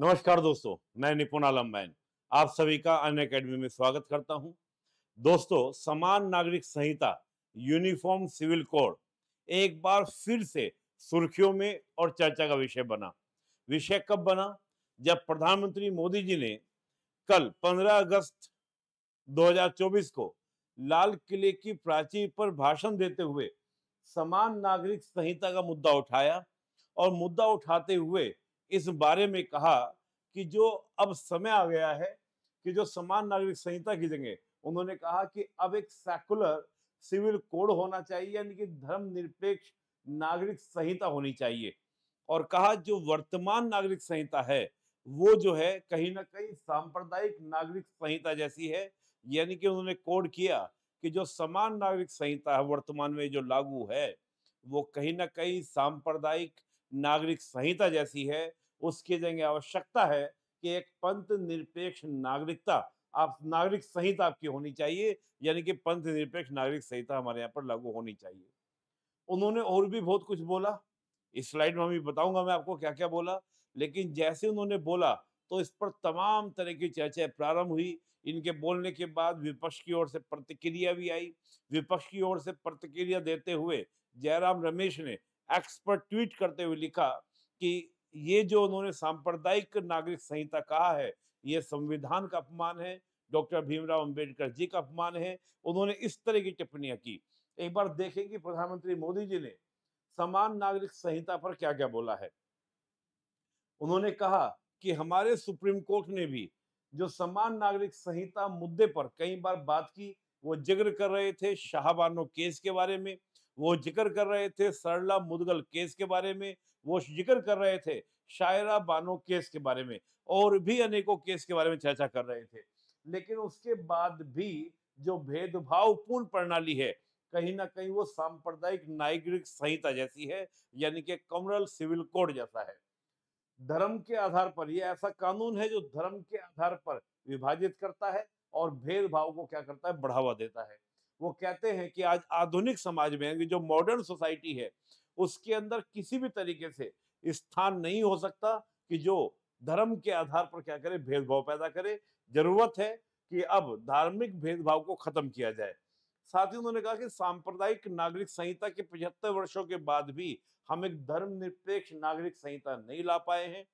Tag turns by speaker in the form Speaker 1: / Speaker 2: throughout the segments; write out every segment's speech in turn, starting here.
Speaker 1: नमस्कार दोस्तों मैं निपुण आलम बैन आप सभी का अन्य अकेडमी में स्वागत करता हूं दोस्तों समान नागरिक संहिता यूनिफॉर्म सिविल कोड एक बार फिर से सुर्खियों में और चर्चा का विषय बना विषय कब बना जब प्रधानमंत्री मोदी जी ने कल 15 अगस्त 2024 को लाल किले की प्राचीर पर भाषण देते हुए समान नागरिक संहिता का मुद्दा उठाया और मुद्दा उठाते हुए इस बारे में कहा कि जो अब समय आ गया है कि जो समान नागरिक संहिता की जगह उन्होंने कहा कि अब एक सेकुलर सिविल कोड होना चाहिए यानी कि धर्म निरपेक्ष नागरिक संहिता होनी चाहिए और कहा जो वर्तमान नागरिक संहिता है वो जो है कहीं ना कहीं सांप्रदायिक नागरिक संहिता जैसी है यानी कि उन्होंने कोड किया कि जो समान नागरिक संहिता है वर्तमान में जो लागू है वो कहीं ना कहीं सांप्रदायिक नागरिक संहिता जैसी है उसके जगह आवश्यकता है कि एक पंथ निरपेक्ष नागरिकता आप नागरिक संहिता आपकी होनी चाहिए यानी कि पंथ निरपेक्ष नागरिक संहिता हमारे यहाँ पर लागू होनी चाहिए उन्होंने और भी बहुत कुछ बोला इस स्लाइड में भी बताऊंगा मैं आपको क्या क्या बोला लेकिन जैसे उन्होंने बोला तो इस पर तमाम तरह की चर्चाएं प्रारंभ हुई इनके बोलने के बाद विपक्ष की ओर से प्रतिक्रिया भी आई विपक्ष की ओर से प्रतिक्रिया देते हुए जयराम रमेश ने एक्सपर्ट ट्वीट करते हुए लिखा कि ये जो उन्होंने सांप्रदायिक नागरिक संहिता कहा है ये संविधान का अपमान है डॉक्टर भीमराव अंबेडकर जी का अपमान है उन्होंने इस तरह की टिप्पणियां की एक बार देखें कि प्रधानमंत्री मोदी जी ने समान नागरिक संहिता पर क्या क्या बोला है उन्होंने कहा कि हमारे सुप्रीम कोर्ट ने भी जो समान नागरिक संहिता मुद्दे पर कई बार बात की वो जिक्र कर रहे थे शाहबानो केस के बारे में वो जिक्र कर रहे थे सरला मुदगल केस के बारे में वो जिक्र कर रहे थे शायरा बानो केस के बारे में और भी अनेकों केस के बारे में चर्चा कर रहे थे लेकिन उसके बाद भी जो भेदभावपूर्ण प्रणाली है कहीं ना कहीं वो सांप्रदायिक नागरिक संहिता जैसी है यानी कि कमरल सिविल कोड जैसा है धर्म के आधार पर यह ऐसा कानून है जो धर्म के आधार पर विभाजित करता है और भेदभाव को क्या करता है बढ़ावा देता है वो कहते हैं कि आज आधुनिक समाज में जो मॉडर्न सोसाइटी है उसके अंदर किसी भी तरीके से स्थान नहीं हो सकता कि जो धर्म के आधार पर क्या करे भेदभाव पैदा करे जरूरत है कि अब धार्मिक भेदभाव को खत्म किया जाए साथ ही उन्होंने कहा कि सांप्रदायिक नागरिक संहिता के पचहत्तर वर्षों के बाद भी हम एक धर्म निरपेक्ष नागरिक संहिता नहीं ला पाए हैं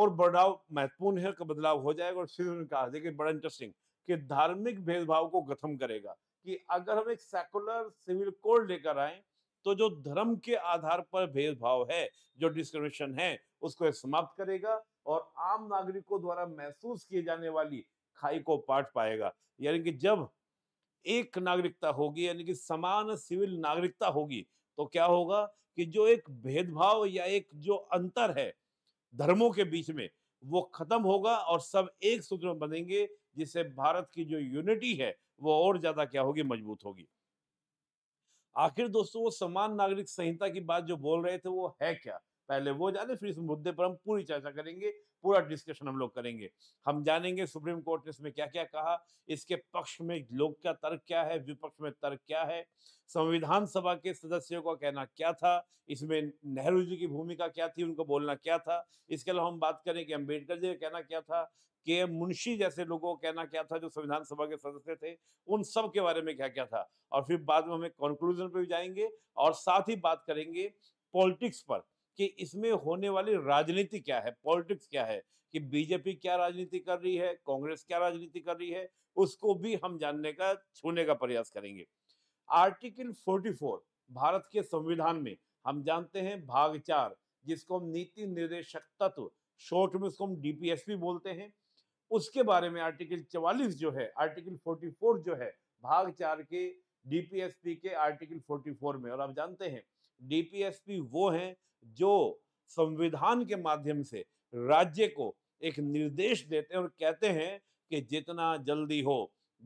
Speaker 1: और बदलाव महत्वपूर्ण है बदलाव हो जाएगा और फिर उन्होंने कहा देखिए बड़ा इंटरेस्टिंग कि धार्मिक भेदभाव को खत्म करेगा कि अगर हम एक सेकुलर सिविल कोड लेकर आए तो जो धर्म के आधार पर भेदभाव है जो डिस्क्रिमिनेशन है उसको समाप्त करेगा और आम नागरिकों द्वारा महसूस किए जाने वाली खाई को पाट पाएगा यानी कि जब एक नागरिकता होगी यानी कि समान सिविल नागरिकता होगी तो क्या होगा कि जो एक भेदभाव या एक जो अंतर है धर्मों के बीच में वो खत्म होगा और सब एक सूत्र में बनेंगे जिससे भारत की जो यूनिटी है वो और ज़्यादा क्या होगी मजबूत होगी आखिर दोस्तों वो समान नागरिक संहिता की बात जो बोल रहे थे वो है क्या पहले वो जाने फिर इस मुद्दे पर हम पूरी चर्चा करेंगे पूरा डिस्कशन हम लोग करेंगे हम जानेंगे सुप्रीम कोर्ट ने इसमें क्या क्या कहा इसके पक्ष में लोग का तर्क क्या है विपक्ष में तर्क क्या है संविधान सभा के सदस्यों का कहना क्या था इसमें नेहरू जी की भूमिका क्या थी उनको बोलना क्या था इसके अलावा हम बात करें कि अम्बेडकर जी का कहना क्या था के मुंशी जैसे लोगों का कहना क्या था जो संविधान सभा के सदस्य थे उन सब के बारे में क्या क्या था और फिर बाद में हमें कंक्लूजन पे भी जाएंगे और साथ ही बात करेंगे पॉलिटिक्स पर कि इसमें होने वाली राजनीति क्या है पॉलिटिक्स क्या है कि बीजेपी क्या राजनीति कर रही है कांग्रेस क्या राजनीति कर रही है उसको भी हम जानने का छूने का प्रयास करेंगे आर्टिकल 44 भारत के संविधान में हम जानते हैं भाग चार जिसको हम नीति निर्देशक तत्व शॉर्ट में उसको हम डीपीएसपी बोलते हैं उसके बारे में आर्टिकल 44 जो है आर्टिकल 44 जो है भाग चार के डीपीएसपी के आर्टिकल 44 में और आप जानते हैं डीपीएसपी वो है जो संविधान के माध्यम से राज्य को एक निर्देश देते हैं और कहते हैं कि जितना जल्दी हो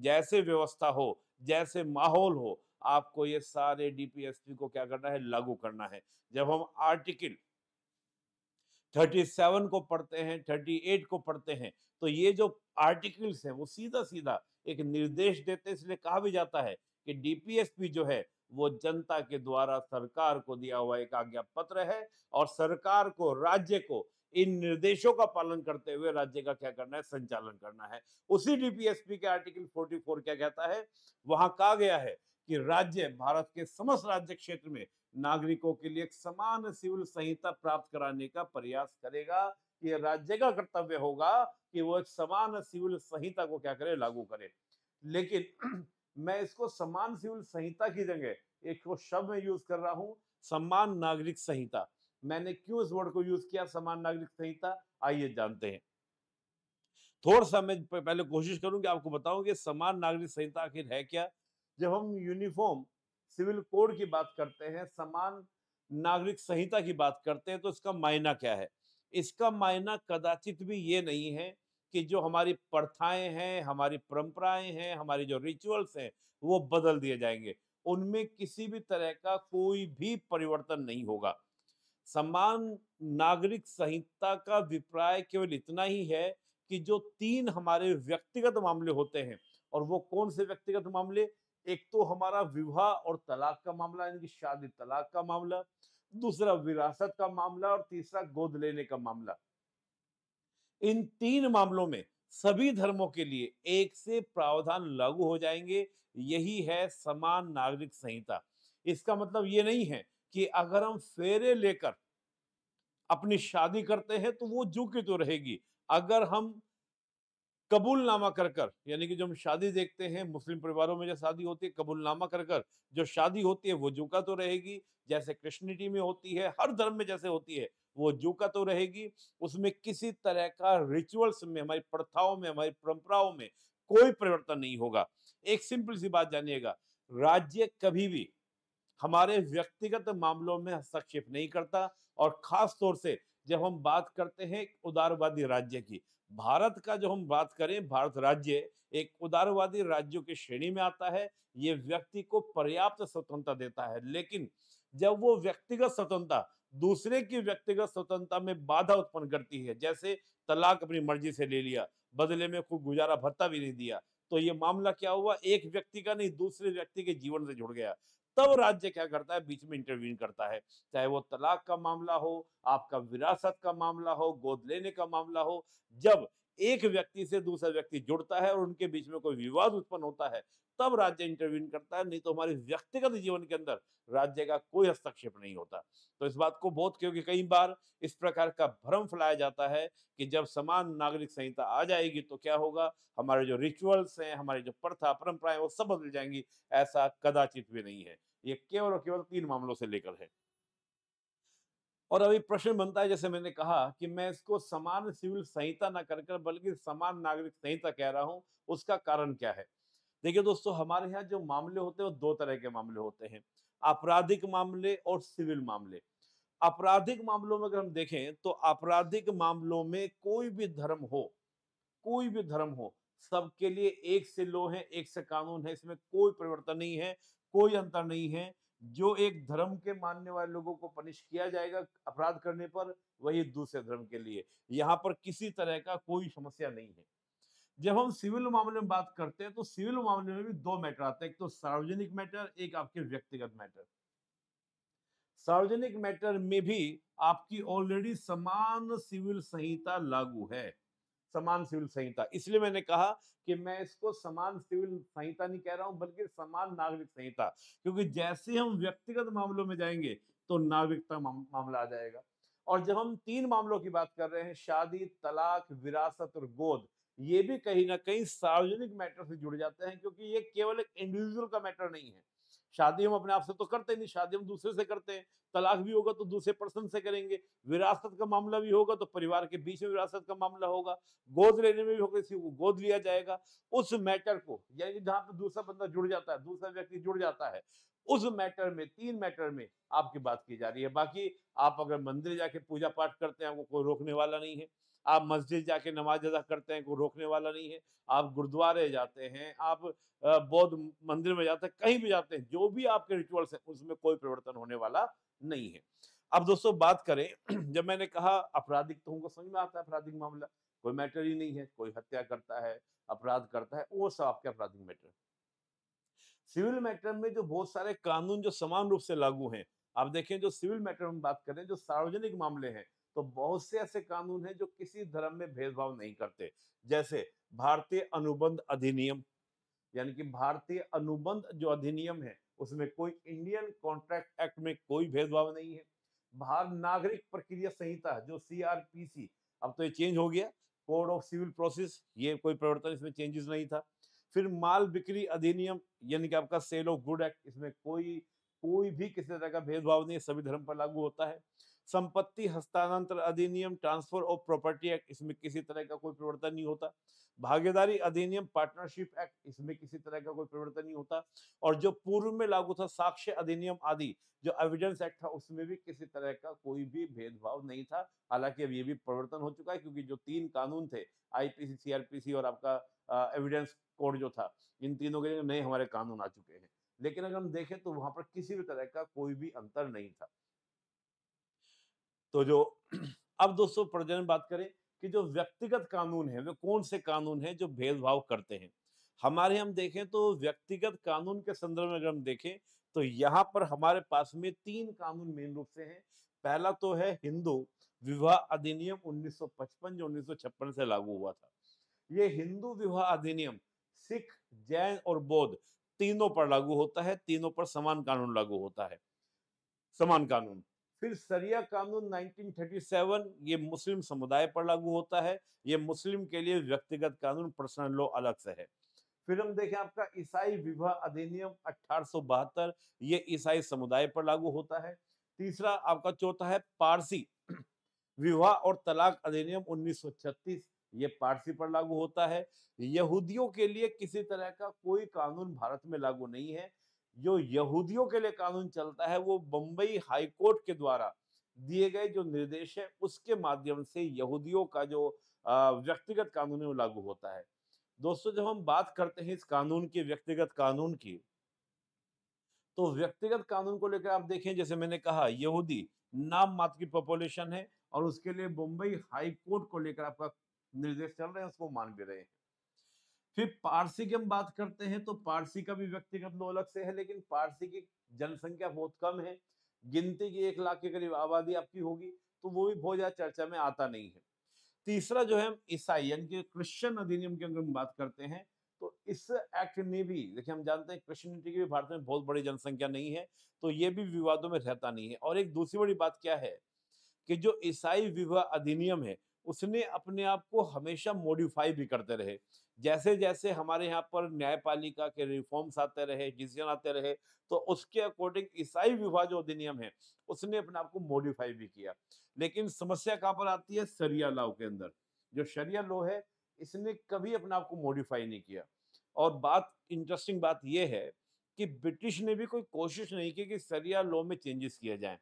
Speaker 1: जैसे व्यवस्था हो जैसे माहौल हो आपको ये सारे डीपीएसपी को क्या करना है लागू करना है जब हम आर्टिकल थर्टी सेवन को पढ़ते हैं थर्टी एट को पढ़ते हैं तो ये जो आर्टिकल्स हैं वो सीधा सीधा एक निर्देश देते इसलिए कहा भी जाता है कि डीपीएसपी जो है वो जनता के द्वारा सरकार को दिया हुआ एक आज्ञा पत्र है और सरकार को राज्य को इन निर्देशों का पालन करते हुए राज्य का क्या करना है संचालन करना है उसी डीपीएसपी के आर्टिकल 44 क्या कहता है वहां कहा गया है कि राज्य भारत के समस्त राज्य क्षेत्र में नागरिकों के लिए समान सिविल संहिता प्राप्त कराने का प्रयास करेगा ये राज्य का कर्तव्य होगा कि वो एक समान सिविल संहिता को क्या करे लागू करे लेकिन मैं इसको समान सिविल संहिता की जगह एक शब्द में यूज कर रहा हूँ सम्मान नागरिक संहिता मैंने क्यों इस वर्ड को यूज किया समान नागरिक संहिता आइए जानते हैं थोड़ा सा मैं पहले कोशिश करूं कि आपको बताऊं कि समान नागरिक संहिता आखिर है क्या जब हम यूनिफॉर्म सिविल कोड की बात करते हैं समान नागरिक संहिता की बात करते हैं तो इसका मायना क्या है इसका मायना कदाचित भी ये नहीं है कि जो हमारी प्रथाएं हैं हमारी परंपराएं हैं हमारी जो रिचुअल्स हैं वो बदल दिए जाएंगे उनमें किसी भी तरह का कोई भी परिवर्तन नहीं होगा समान नागरिक संहिता का अभिप्राय केवल इतना ही है कि जो तीन हमारे व्यक्तिगत मामले होते हैं और वो कौन से व्यक्तिगत मामले एक तो हमारा विवाह और तलाक का मामला यानी कि शादी तलाक का मामला दूसरा विरासत का मामला और तीसरा गोद लेने का मामला इन तीन मामलों में सभी धर्मों के लिए एक से प्रावधान लागू हो जाएंगे यही है समान नागरिक संहिता इसका मतलब ये नहीं है कि अगर हम फेरे लेकर अपनी शादी करते हैं तो वो जू की तो रहेगी अगर हम कबूलनामा कर कर यानी कि जो हम शादी देखते हैं मुस्लिम परिवारों में जो शादी होती है कबूलनामा कर कर जो शादी होती है वो जूका तो रहेगी जैसे क्रिश्चनिटी में होती है हर धर्म में जैसे होती है वो जूका तो रहेगी उसमें किसी तरह का रिचुअल्स में हमारी प्रथाओं में हमारी परंपराओं में कोई परिवर्तन नहीं होगा एक सिंपल सी बात जानिएगा राज्य कभी भी हमारे व्यक्तिगत मामलों में हस्तक्षेप नहीं करता और खास तौर से जब हम बात करते हैं उदारवादी राज्य की भारत का जो हम बात करें भारत राज्य एक उदारवादी राज्यों की श्रेणी में आता है ये व्यक्ति को पर्याप्त स्वतंत्रता देता है लेकिन जब वो व्यक्तिगत स्वतंत्रता दूसरे की व्यक्तिगत स्वतंत्रता में बाधा उत्पन्न करती है जैसे तलाक अपनी मर्जी से ले लिया बदले में कोई गुजारा भत्ता भी नहीं दिया तो ये मामला क्या हुआ एक व्यक्ति का नहीं दूसरे व्यक्ति के जीवन से जुड़ गया तब राज्य क्या करता है बीच में इंटरव्यून करता है चाहे वो तलाक का मामला हो आपका विरासत का मामला हो गोद लेने का मामला हो जब एक व्यक्ति से दूसरा व्यक्ति जुड़ता है और उनके बीच में कोई विवाद उत्पन्न होता है तब राज्य इंटरवीन करता है नहीं तो हमारे व्यक्तिगत जीवन के अंदर राज्य का कोई हस्तक्षेप नहीं होता तो इस बात को बहुत क्योंकि कई बार इस प्रकार का भ्रम फैलाया जाता है कि जब समान नागरिक संहिता आ जाएगी तो क्या होगा हमारे जो रिचुअल्स हैं हमारी जो प्रथा परंपराएं वो सब बदल जाएंगी ऐसा कदाचित भी नहीं है ये केवल और केवल तीन मामलों से लेकर है और अभी प्रश्न बनता है जैसे मैंने कहा कि मैं इसको समान सिविल संहिता ना कर कर बल्कि समान नागरिक संहिता कह रहा हूँ उसका कारण क्या है देखिए दोस्तों हमारे यहाँ जो मामले होते हैं वो दो तरह के मामले होते हैं आपराधिक मामले और सिविल मामले आपराधिक मामलों में अगर हम देखें तो आपराधिक मामलों में कोई भी धर्म हो कोई भी धर्म हो सबके लिए एक से लो है एक से कानून है इसमें कोई परिवर्तन नहीं है कोई अंतर नहीं है जो एक धर्म के मानने वाले लोगों को पनिश किया जाएगा अपराध करने पर वही दूसरे धर्म के लिए यहाँ पर किसी तरह का कोई समस्या नहीं है जब हम सिविल मामले में बात करते हैं तो सिविल मामले में भी दो मैटर आते हैं एक तो सार्वजनिक मैटर एक आपके व्यक्तिगत मैटर सार्वजनिक मैटर में भी आपकी ऑलरेडी समान सिविल संहिता लागू है समान सिविल संहिता इसलिए मैंने कहा कि मैं इसको समान सिविल संहिता नहीं कह रहा हूं बल्कि समान नागरिक संहिता क्योंकि जैसे हम व्यक्तिगत मामलों में जाएंगे तो नागरिकता मामला आ जाएगा और जब हम तीन मामलों की बात कर रहे हैं शादी तलाक विरासत और गोद ये भी कहीं ना कहीं सार्वजनिक मैटर से जुड़ जाते हैं क्योंकि ये केवल एक इंडिविजुअल का मैटर नहीं है शादी हम अपने आप से तो करते नहीं शादी हम दूसरे से करते हैं तलाक भी होगा तो दूसरे पर्सन से करेंगे विरासत का मामला भी होगा तो परिवार के बीच में विरासत का मामला होगा गोद लेने में भी होगा किसी को गोद लिया जाएगा उस मैटर को यानी जहाँ पर दूसरा बंदा जुड़ जाता है दूसरा व्यक्ति जुड़ जाता है उस मैटर में तीन मैटर में आपकी बात की जा रही है बाकी आप अगर मंदिर जाके पूजा पाठ करते हैं आपको कोई रोकने वाला नहीं है आप मस्जिद जाके नमाज अदा करते हैं कोई रोकने वाला नहीं है आप गुरुद्वारे जाते हैं आप बौद्ध मंदिर में जाते हैं कहीं भी जाते हैं जो भी आपके रिचुअल्स हैं उसमें कोई परिवर्तन होने वाला नहीं है अब दोस्तों बात करें जब मैंने कहा आपराधिक तो उनको समझ में आता है आपराधिक मामला कोई मैटर ही नहीं है कोई हत्या करता है अपराध करता है वो सब आपके आपराधिक मैटर सिविल मैटर में जो बहुत सारे कानून जो समान रूप से लागू हैं आप देखें जो सिविल मैटर में बात करें जो सार्वजनिक मामले हैं तो बहुत से ऐसे कानून हैं जो किसी धर्म में भेदभाव नहीं करते जैसे भारतीय अनुबंध अधिनियम यानी कि भारतीय अनुबंध जो अधिनियम है उसमें कोई इंडियन कॉन्ट्रैक्ट एक्ट में कोई भेदभाव नहीं है भारत नागरिक प्रक्रिया संहिता जो सीआरपीसी अब तो ये चेंज हो गया कोड ऑफ सिविल प्रोसेस ये कोई परिवर्तन इसमें चेंजेस नहीं था फिर माल बिक्री अधिनियम यानी कि आपका सेल ऑफ गुड एक्ट इसमें कोई कोई भी किसी तरह का भेदभाव नहीं सभी धर्म पर लागू होता है संपत्ति हस्तांतर अधिनियम ट्रांसफर ऑफ प्रॉपर्टी एक्ट इसमें किसी तरह का कोई परिवर्तन नहीं होता भागीदारी अधिनियम पार्टनरशिप एक्ट इसमें किसी तरह का कोई परिवर्तन नहीं होता और जो पूर्व में लागू था साक्ष्य अधिनियम आदि जो एविडेंस एक्ट था उसमें भी किसी तरह का कोई भी भेदभाव नहीं था हालांकि अब ये भी परिवर्तन हो चुका है क्योंकि जो तीन कानून थे आईपीसी सीआरपीसी और आपका एविडेंस कोड जो था इन तीनों के नए हमारे कानून आ चुके हैं लेकिन अगर हम देखें तो वहां पर किसी भी तरह का कोई भी अंतर नहीं था तो जो अब दोस्तों प्रजन बात करें कि जो व्यक्तिगत कानून है वे कौन से कानून है जो भेदभाव करते हैं हमारे हम देखें तो व्यक्तिगत कानून के संदर्भ में अगर हम देखें तो यहाँ पर हमारे पास में तीन कानून मेन रूप से हैं पहला तो है हिंदू विवाह अधिनियम 1955 जो 1956 से लागू हुआ था ये हिंदू विवाह अधिनियम सिख जैन और बौद्ध तीनों पर लागू होता है तीनों पर समान कानून लागू होता है समान कानून फिर सरिया कानून 1937 ये मुस्लिम समुदाय पर लागू होता है ये मुस्लिम के लिए व्यक्तिगत कानून पर्सनल लॉ अलग से है फिर हम देखें आपका ईसाई विवाह अधिनियम अठारह ये ईसाई समुदाय पर लागू होता है तीसरा आपका चौथा है पारसी विवाह और तलाक अधिनियम 1936 ये पारसी पर लागू होता है यहूदियों के लिए किसी तरह का कोई कानून भारत में लागू नहीं है जो यहूदियों के लिए कानून चलता है वो बम्बई हाईकोर्ट के द्वारा दिए गए जो निर्देश है उसके माध्यम से यहूदियों का जो व्यक्तिगत कानून है वो लागू होता है दोस्तों जब हम बात करते हैं इस कानून की व्यक्तिगत कानून की तो व्यक्तिगत कानून को लेकर आप देखें जैसे मैंने कहा यहूदी नाम मात्र की पॉपुलेशन है और उसके लिए मुंबई हाई कोर्ट को लेकर आपका निर्देश चल रहे हैं उसको मान भी रहे हैं फिर पारसी की हम बात करते हैं तो पारसी का भी व्यक्तिगत अलग से है लेकिन पारसी की जनसंख्या बहुत कम है गिनती की एक लाख के करीब आबादी आपकी होगी तो वो भी बहुत ज़्यादा चर्चा में आता नहीं है तीसरा जो है हम ईसाई यानी कि क्रिश्चियन अधिनियम की अगर हम बात करते हैं तो इस एक्ट ने भी देखिए हम जानते हैं क्रिश्चियनिटी की भी भारत में बहुत बड़ी जनसंख्या नहीं है तो ये भी विवादों में रहता नहीं है और एक दूसरी बड़ी बात क्या है कि जो ईसाई विवाह अधिनियम है उसने अपने आप को हमेशा मॉडिफाई भी करते रहे जैसे जैसे हमारे यहाँ पर न्यायपालिका के रिफॉर्म्स आते रहे डिसीजन आते रहे तो उसके अकॉर्डिंग ईसाई विवाह जो अधिनियम है उसने अपने आप को मॉडिफाई भी किया लेकिन समस्या कहाँ पर आती है सरिया लॉ के अंदर जो शरिया लॉ है इसने कभी अपने आप को मॉडिफाई नहीं किया और बात इंटरेस्टिंग बात यह है कि ब्रिटिश ने भी कोई कोशिश नहीं की कि सरिया लॉ में चेंजेस किया जाए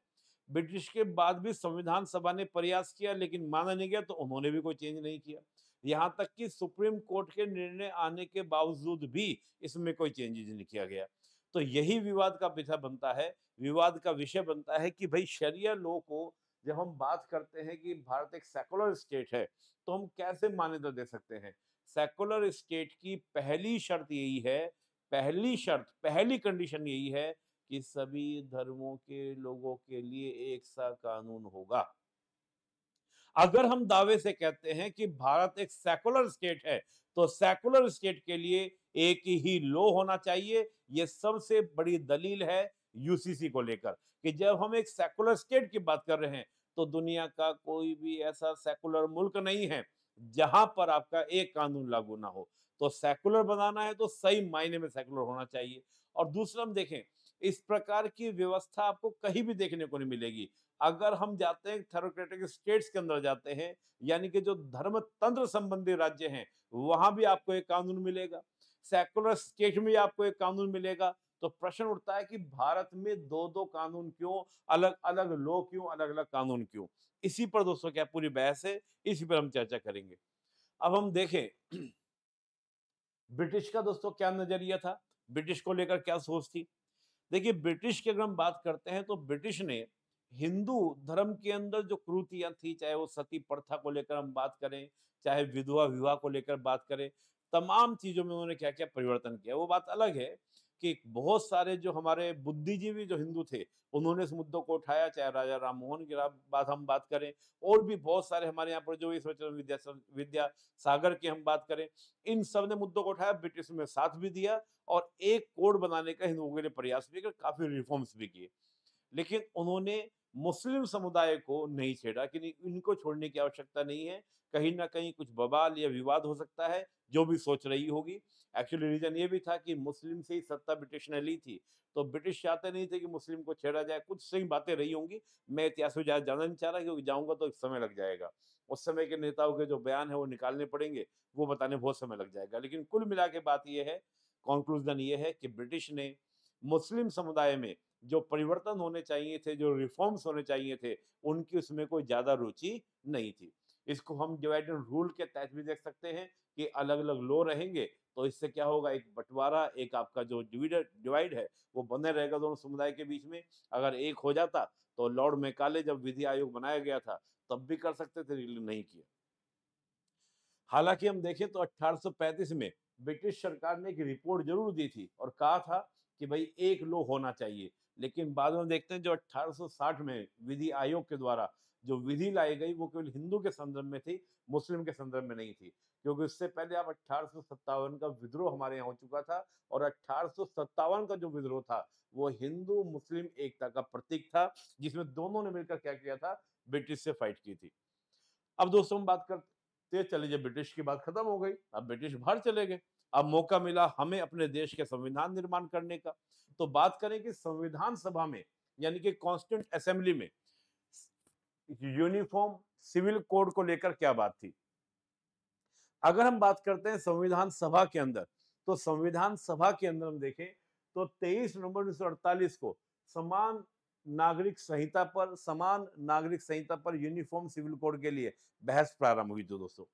Speaker 1: ब्रिटिश के बाद भी संविधान सभा ने प्रयास किया लेकिन माना नहीं गया तो उन्होंने भी कोई चेंज नहीं किया यहाँ तक कि सुप्रीम कोर्ट के निर्णय आने के बावजूद भी इसमें कोई चेंजेज नहीं किया गया तो यही विवाद का विषय बनता है विवाद का विषय बनता है कि भाई शरिया लो को जब हम बात करते हैं कि भारत एक सेकुलर स्टेट है तो हम कैसे मान्यता दे सकते हैं सेकुलर स्टेट की पहली शर्त यही है पहली शर्त पहली कंडीशन यही है कि सभी धर्मों के लोगों के लिए एक सा कानून होगा अगर हम दावे से कहते हैं कि भारत एक सेकुलर स्टेट है तो सेकुलर स्टेट के लिए एक ही लो होना चाहिए यह सबसे बड़ी दलील है यूसीसी को लेकर कि जब हम एक सेकुलर स्टेट की बात कर रहे हैं तो दुनिया का कोई भी ऐसा सेकुलर मुल्क नहीं है जहां पर आपका एक कानून लागू ना हो तो सेकुलर बनाना है तो सही मायने में सेकुलर होना चाहिए और दूसरा हम देखें इस प्रकार की व्यवस्था आपको कहीं भी देखने को नहीं मिलेगी अगर हम जाते हैं थेरोक्रेटिक स्टेट्स के अंदर जाते हैं यानी कि जो धर्म तंत्र संबंधी राज्य हैं वहां भी आपको एक कानून मिलेगा सेकुलर स्टेट में आपको एक कानून मिलेगा तो प्रश्न उठता है कि भारत में दो दो कानून क्यों अलग अलग लोग क्यों अलग अलग कानून क्यों इसी पर दोस्तों क्या पूरी बहस है इसी पर हम चर्चा करेंगे अब हम देखें ब्रिटिश का दोस्तों क्या नजरिया था ब्रिटिश को लेकर क्या सोच थी देखिए ब्रिटिश की अगर हम बात करते हैं तो ब्रिटिश ने हिंदू धर्म के अंदर जो क्रूतियां थी चाहे वो सती प्रथा को लेकर हम बात करें चाहे विधवा विवाह को लेकर बात करें तमाम चीजों में उन्होंने क्या क्या परिवर्तन किया वो बात अलग है कि बहुत सारे जो हमारे बुद्धिजीवी जो हिंदू थे उन्होंने इस मुद्दों को उठाया चाहे राजा राम मोहन की बात हम बात करें और भी बहुत सारे हमारे यहाँ पर जो इस वचन विद्या विद्या सागर की हम बात करें इन सब ने मुद्दों को उठाया ब्रिटिश में साथ भी दिया और एक कोड बनाने का हिंदुओं के लिए प्रयास भी किया काफी रिफॉर्म्स भी किए लेकिन उन्होंने मुस्लिम समुदाय को नहीं छेड़ा कि इनको छोड़ने की आवश्यकता नहीं है कहीं ना कहीं कुछ बवाल या विवाद हो सकता है जो भी सोच रही होगी एक्चुअली रीज़न ये भी था कि मुस्लिम से ही सत्ता ब्रिटिश ने ली थी तो ब्रिटिश चाहते नहीं थे कि मुस्लिम को छेड़ा जाए कुछ सही बातें रही होंगी मैं इतिहास में ज़्यादा जाना नहीं चाह रहा क्योंकि जाऊँगा तो समय लग जाएगा उस समय के नेताओं के जो बयान है वो निकालने पड़ेंगे वो बताने बहुत समय लग जाएगा लेकिन कुल मिला के बात यह है कॉन्क्लूजन ये है कि ब्रिटिश ने मुस्लिम समुदाय में जो परिवर्तन होने चाहिए थे जो रिफॉर्म्स होने चाहिए थे उनकी उसमें कोई ज़्यादा रुचि नहीं थी इसको हम डिवाइड एंड रूल के तहत भी देख सकते हैं कि अलग अलग लो रहेंगे तो इससे क्या होगा एक बंटवारा एक आपका जो डिविडर डिवाइड है वो बने रहेगा दोनों समुदाय के बीच में अगर एक हो जाता तो लॉर्ड मेकाले जब विधि आयोग बनाया गया था तब भी कर सकते थे लेकिन नहीं किया हालांकि हम देखें तो 1835 में ब्रिटिश सरकार ने एक रिपोर्ट जरूर दी थी और कहा था कि भाई एक लो होना चाहिए लेकिन बाद में देखते हैं जो 1860 में विधि आयोग के द्वारा जो विधि लाई गई वो केवल हिंदू के संदर्भ में थी मुस्लिम के संदर्भ में नहीं थी क्योंकि उससे पहले आप अट्ठारह का विद्रोह हमारे यहाँ हो चुका था और अट्ठारह का जो विद्रोह था वो हिंदू मुस्लिम एकता का प्रतीक था जिसमें दोनों ने मिलकर क्या किया था ब्रिटिश से फाइट की थी अब दोस्तों हम बात करते चले जब ब्रिटिश की बात खत्म हो गई अब ब्रिटिश बाहर चले गए अब मौका मिला हमें अपने देश के संविधान निर्माण करने का तो बात करें कि संविधान सभा में यानी कि कांस्टेंट असेंबली में यूनिफॉर्म सिविल कोड को लेकर क्या बात थी अगर हम बात करते हैं संविधान सभा के अंदर तो संविधान सभा के अंदर हम देखें तो 23 नवंबर 1948 को समान नागरिक संहिता पर समान नागरिक संहिता पर यूनिफॉर्म सिविल कोड के लिए बहस प्रारंभ हुई थी तो दोस्तों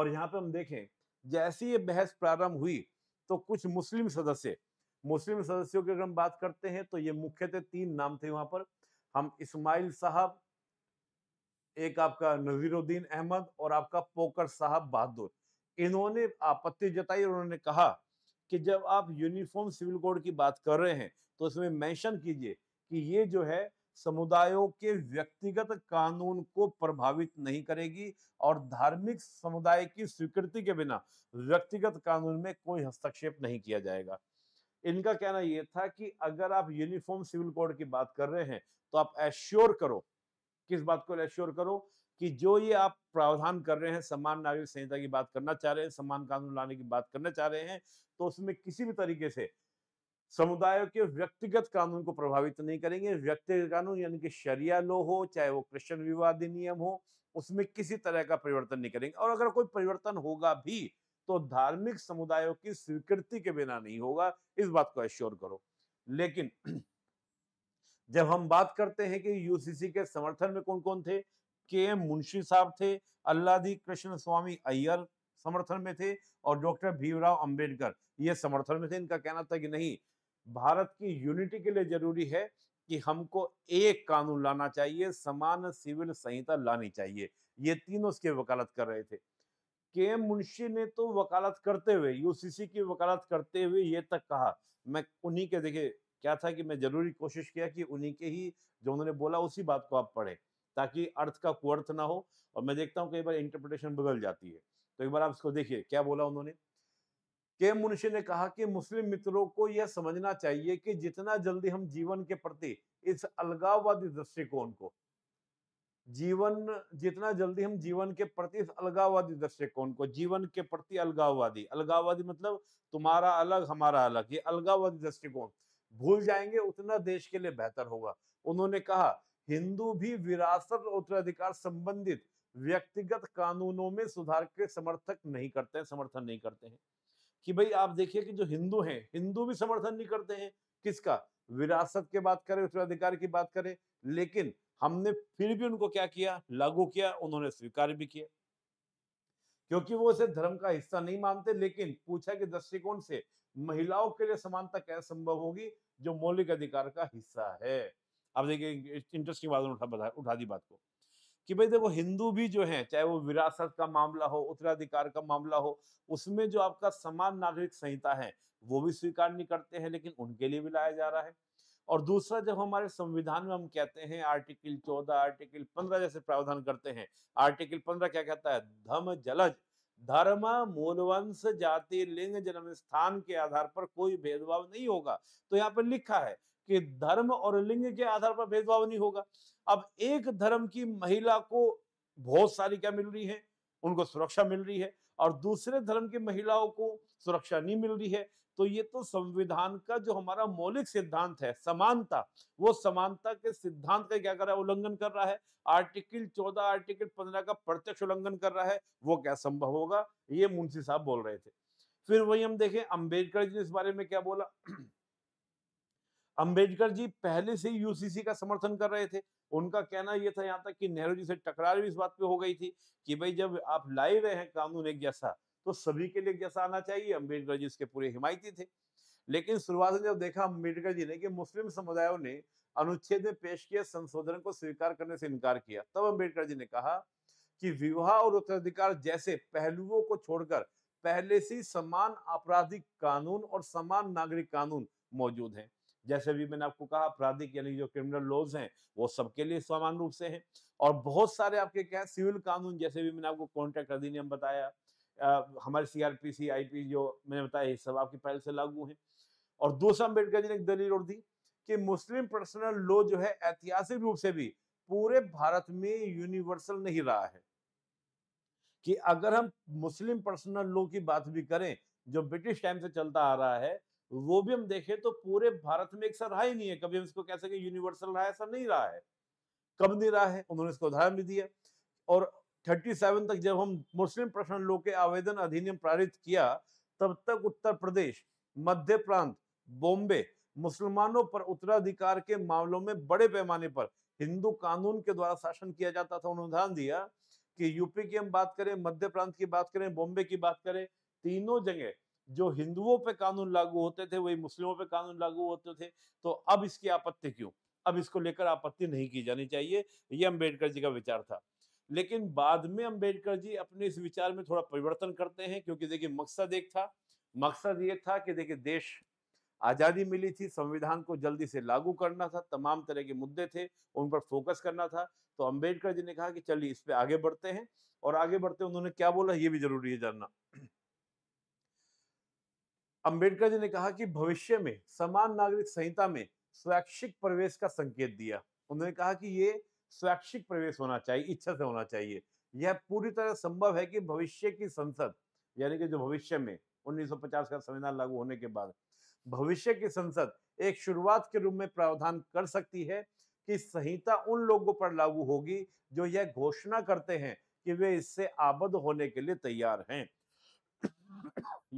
Speaker 1: और यहाँ पे हम देखें जैसी ये बहस प्रारंभ हुई तो कुछ मुस्लिम सदस्य मुस्लिम सदस्यों की अगर हम बात करते हैं तो ये मुख्यतः तीन नाम थे वहां पर हम इस्माइल साहब एक आपका नजीरुद्दीन अहमद और आपका पोकर साहब बहादुर इन्होंने आपत्ति जताई और उन्होंने कहा कि जब आप यूनिफॉर्म सिविल कोड की बात कर रहे हैं तो इसमें मेंशन कीजिए कि ये जो है समुदायों के व्यक्तिगत कानून को प्रभावित नहीं करेगी और धार्मिक समुदाय की स्वीकृति के बिना व्यक्तिगत कानून में कोई हस्तक्षेप नहीं किया जाएगा इनका कहना यह था कि अगर आप यूनिफॉर्म सिविल कोड की बात कर रहे हैं तो आप एश्योर करो किस बात को एश्योर करो कि जो ये आप प्रावधान कर रहे हैं सम्मान नागरिक संहिता की बात करना चाह रहे हैं सम्मान कानून लाने की बात करना चाह रहे हैं तो उसमें किसी भी तरीके से समुदायों के व्यक्तिगत कानून को प्रभावित नहीं करेंगे व्यक्तिगत कानून यानी कि शरिया लो हो चाहे वो क्रिश्चियन विवाद नियम हो उसमें किसी तरह का परिवर्तन नहीं करेंगे और अगर कोई परिवर्तन होगा भी तो धार्मिक समुदायों की स्वीकृति के बिना नहीं होगा इस बात को एश्योर करो लेकिन जब हम बात करते हैं कि यूसीसी के समर्थन में कौन कौन थे के एम मुंशी साहब थे अल्लादी कृष्ण स्वामी अय्यर समर्थन में थे और डॉक्टर भीमराव अंबेडकर ये समर्थन में थे इनका कहना था कि नहीं भारत की यूनिटी के लिए जरूरी है कि हमको एक कानून लाना चाहिए समान सिविल संहिता लानी चाहिए ये तीनों उसके वकालत कर रहे थे के एम मुंशी ने तो वकालत करते हुए यूसीसी की वकालत करते हुए ये तक कहा मैं उन्हीं के देखे क्या था कि मैं जरूरी कोशिश किया कि उन्हीं के ही जो उन्होंने बोला उसी बात को आप पढ़ें ताकि अर्थ का कुअर्थ ना हो और मैं देखता हूँ कई बार इंटरप्रिटेशन बदल जाती है तो एक बार आप इसको देखिए क्या बोला उन्होंने के मुनुष्य ने कहा कि मुस्लिम मित्रों को यह समझना चाहिए कि जितना जल्दी हम जीवन के प्रति इस अलगाववादी दृष्टिकोण को जीवन जितना जल्दी हम जीवन के प्रति इस अलगाववादी दृष्टिकोण को जीवन के प्रति अलगाववादी अलगाववादी मतलब तुम्हारा अलग हमारा अलग ये अलगाववादी दृष्टिकोण भूल जाएंगे उतना देश के लिए बेहतर होगा उन्होंने कहा हिंदू भी विरासत और उत्तराधिकार संबंधित व्यक्तिगत कानूनों में सुधार के समर्थक नहीं करते हैं समर्थन नहीं करते हैं कि भाई आप देखिए कि जो हिंदू हैं हिंदू भी समर्थन नहीं करते हैं किसका विरासत के बात करें उत्तराधिकार की बात करें लेकिन हमने फिर भी उनको क्या किया लागू किया उन्होंने स्वीकार भी किया क्योंकि वो इसे धर्म का हिस्सा नहीं मानते लेकिन पूछा के दृष्टिकोण से महिलाओं के लिए समानता कैसे संभव होगी जो मौलिक अधिकार का हिस्सा है अब देखिए इंटरेस्टिंग बात उठा उठा दी बात को कि भाई देखो हिंदू भी जो है चाहे वो विरासत का मामला हो उत्तराधिकार का मामला हो उसमें जो आपका समान नागरिक संहिता है वो भी स्वीकार नहीं करते हैं लेकिन उनके लिए भी लाया जा रहा है और दूसरा जब हमारे संविधान में हम कहते हैं आर्टिकल चौदह आर्टिकल पंद्रह जैसे प्रावधान करते हैं आर्टिकल पंद्रह क्या कहता है धम जलज धर्म मूलवंश जाति लिंग जन्म स्थान के आधार पर कोई भेदभाव नहीं होगा तो यहाँ पर लिखा है कि धर्म और लिंग के आधार पर भेदभाव नहीं होगा अब एक धर्म की महिला को बहुत सारी क्या मिल रही है उनको सुरक्षा मिल रही है और दूसरे धर्म की महिलाओं को सुरक्षा नहीं मिल रही है तो ये तो संविधान का जो हमारा मौलिक सिद्धांत है समानता वो समानता के सिद्धांत का क्या कर रहा है उल्लंघन कर रहा है आर्टिकल चौदह आर्टिकल पंद्रह का प्रत्यक्ष उल्लंघन कर रहा है वो क्या संभव होगा ये मुंशी साहब बोल रहे थे फिर वही हम देखें अंबेडकर जी ने इस बारे में क्या बोला अंबेडकर जी पहले से यूसीसी का समर्थन कर रहे थे उनका कहना यह था यहाँ तक कि नेहरू जी से टकरार भी इस बात पे हो गई थी कि भाई जब आप लाए ही हैं कानून एक जैसा तो सभी के लिए जैसा आना चाहिए अम्बेडकर जी इसके पूरे हिमायती थे लेकिन शुरुआत में जब देखा अम्बेडकर जी ने कि मुस्लिम समुदायों ने अनुच्छेद में पेश किए संशोधन को स्वीकार करने से इनकार किया तब अम्बेडकर जी ने कहा कि विवाह और उत्तराधिकार जैसे पहलुओं को छोड़कर पहले से समान आपराधिक कानून और समान नागरिक कानून मौजूद हैं जैसे भी मैंने आपको कहा आपराधिक यानी जो क्रिमिनल लॉज हैं वो सबके लिए समान रूप से हैं और बहुत सारे आपके क्या है सिविल कानून जैसे भी मैंने आपको कॉन्ट्रैक्ट अधिनियम बताया हमारे C R P C I P जो मैंने बताया ये सब आपकी पहल से लागू है और दूसरा अम्बेडकर जी ने एक दलील और दी कि मुस्लिम पर्सनल लॉ जो है ऐतिहासिक रूप से भी पूरे भारत में यूनिवर्सल नहीं रहा है कि अगर हम मुस्लिम पर्सनल लॉ की बात भी करें जो ब्रिटिश टाइम से चलता आ रहा है वो भी हम देखें तो पूरे भारत में एक सा रहा ही नहीं है कभी हम इसको कह सके यूनिवर्सल रहा है ऐसा नहीं रहा है कब नहीं रहा है उन्होंने इसको उदाहरण भी दिया और 37 तक जब हम मुस्लिम प्रश्न लोग के आवेदन अधिनियम पारित किया तब तक उत्तर प्रदेश मध्य प्रांत बॉम्बे मुसलमानों पर उत्तराधिकार के मामलों में बड़े पैमाने पर हिंदू कानून के द्वारा शासन किया जाता था उन्होंने ध्यान दिया कि यूपी की हम बात करें मध्य प्रांत की बात करें बॉम्बे की बात करें तीनों जगह जो हिंदुओं पे कानून लागू होते थे वही मुस्लिमों पे कानून लागू होते थे तो अब इसकी आपत्ति क्यों अब इसको लेकर आपत्ति नहीं की जानी चाहिए यह अम्बेडकर जी का विचार था लेकिन बाद में अंबेडकर जी अपने इस विचार में थोड़ा परिवर्तन करते हैं क्योंकि देखिए मकसद एक था मकसद ये था कि देखिए देश आज़ादी मिली थी संविधान को जल्दी से लागू करना था तमाम तरह के मुद्दे थे उन पर फोकस करना था तो अंबेडकर जी ने कहा कि चलिए इस पर आगे बढ़ते हैं और आगे बढ़ते उन्होंने क्या बोला ये भी जरूरी है जानना अंबेडकर जी ने कहा कि भविष्य में समान नागरिक संहिता में स्वैच्छिक प्रवेश का संकेत दिया उन्होंने कहा कि ये स्वैच्छिक प्रवेश होना चाहिए इच्छा से होना चाहिए यह पूरी तरह संभव है कि भविष्य की संसद यानी कि जो भविष्य में 1950 का संविधान लागू होने के बाद भविष्य की संसद एक शुरुआत के रूप में प्रावधान कर सकती है कि संहिता उन लोगों पर लागू होगी जो यह घोषणा करते हैं कि वे इससे आबद्ध होने के लिए तैयार हैं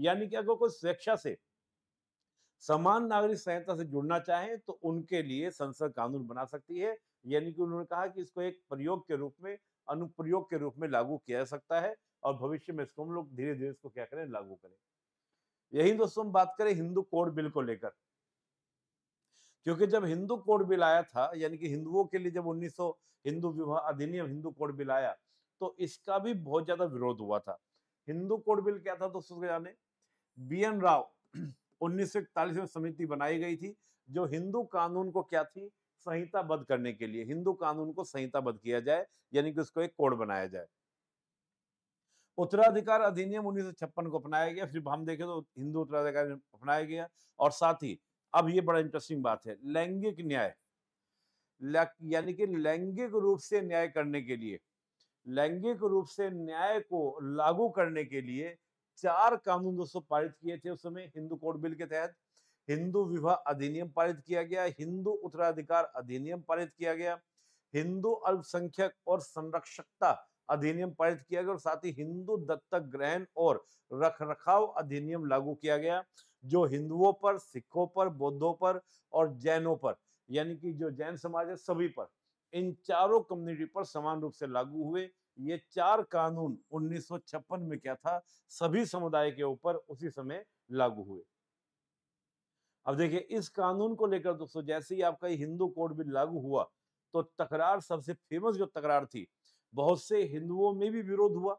Speaker 1: यानी कि अगर कोई स्वेच्छा से समान नागरिक संहिता से जुड़ना चाहे तो उनके लिए संसद कानून बना सकती है यानी कि उन्होंने कहा कि इसको एक प्रयोग के रूप में अनुप्रयोग के रूप में लागू किया जा सकता है और भविष्य में इसको हम लोग धीरे धीरे इसको क्या करें लागू करें यही दोस्तों हम बात करें हिंदू कोड बिल को लेकर क्योंकि जब हिंदू कोड बिल आया था यानी कि हिंदुओं के लिए जब 1900 हिंदू विवाह अधिनियम हिंदू कोड बिल आया तो इसका भी बहुत ज्यादा विरोध हुआ था हिंदू कोड बिल क्या था दोस्तों के जाने बी एन राव उन्नीस में समिति बनाई गई थी जो हिंदू कानून को क्या थी संहिताबद्ध करने के लिए हिंदू कानून को संहिताबद्ध किया जाए यानी कि उसको एक कोड बनाया जाए उत्तराधिकार अधिनियम उन्नीस को अपनाया गया फिर हम देखें तो हिंदू उत्तराधिकार अपनाया गया और साथ ही अब ये बड़ा इंटरेस्टिंग बात है लैंगिक न्याय यानी कि लैंगिक रूप से न्याय करने के लिए लैंगिक रूप से न्याय को लागू करने के लिए चार कानून दोस्तों पारित किए थे उस समय हिंदू कोड बिल के तहत हिंदू विवाह अधिनियम पारित किया गया हिंदू उत्तराधिकार अधिनियम पारित किया गया हिंदू अल्पसंख्यक और संरक्षकता अधिनियम पारित किया गया और साथ ही हिंदू दत्तक ग्रहण और रखरखाव अधिनियम लागू किया गया जो हिंदुओं पर सिखों पर बौद्धों पर और जैनों पर यानी कि जो जैन समाज है सभी पर इन चारों कम्युनिटी पर समान रूप से लागू हुए ये चार कानून 1956 में क्या था सभी समुदाय के ऊपर उसी समय लागू हुए अब देखिए इस कानून को लेकर दोस्तों जैसे ही आपका हिंदू कोड बिल लागू हुआ तो तकरार सबसे फेमस जो तकरार थी बहुत से हिंदुओं में भी विरोध हुआ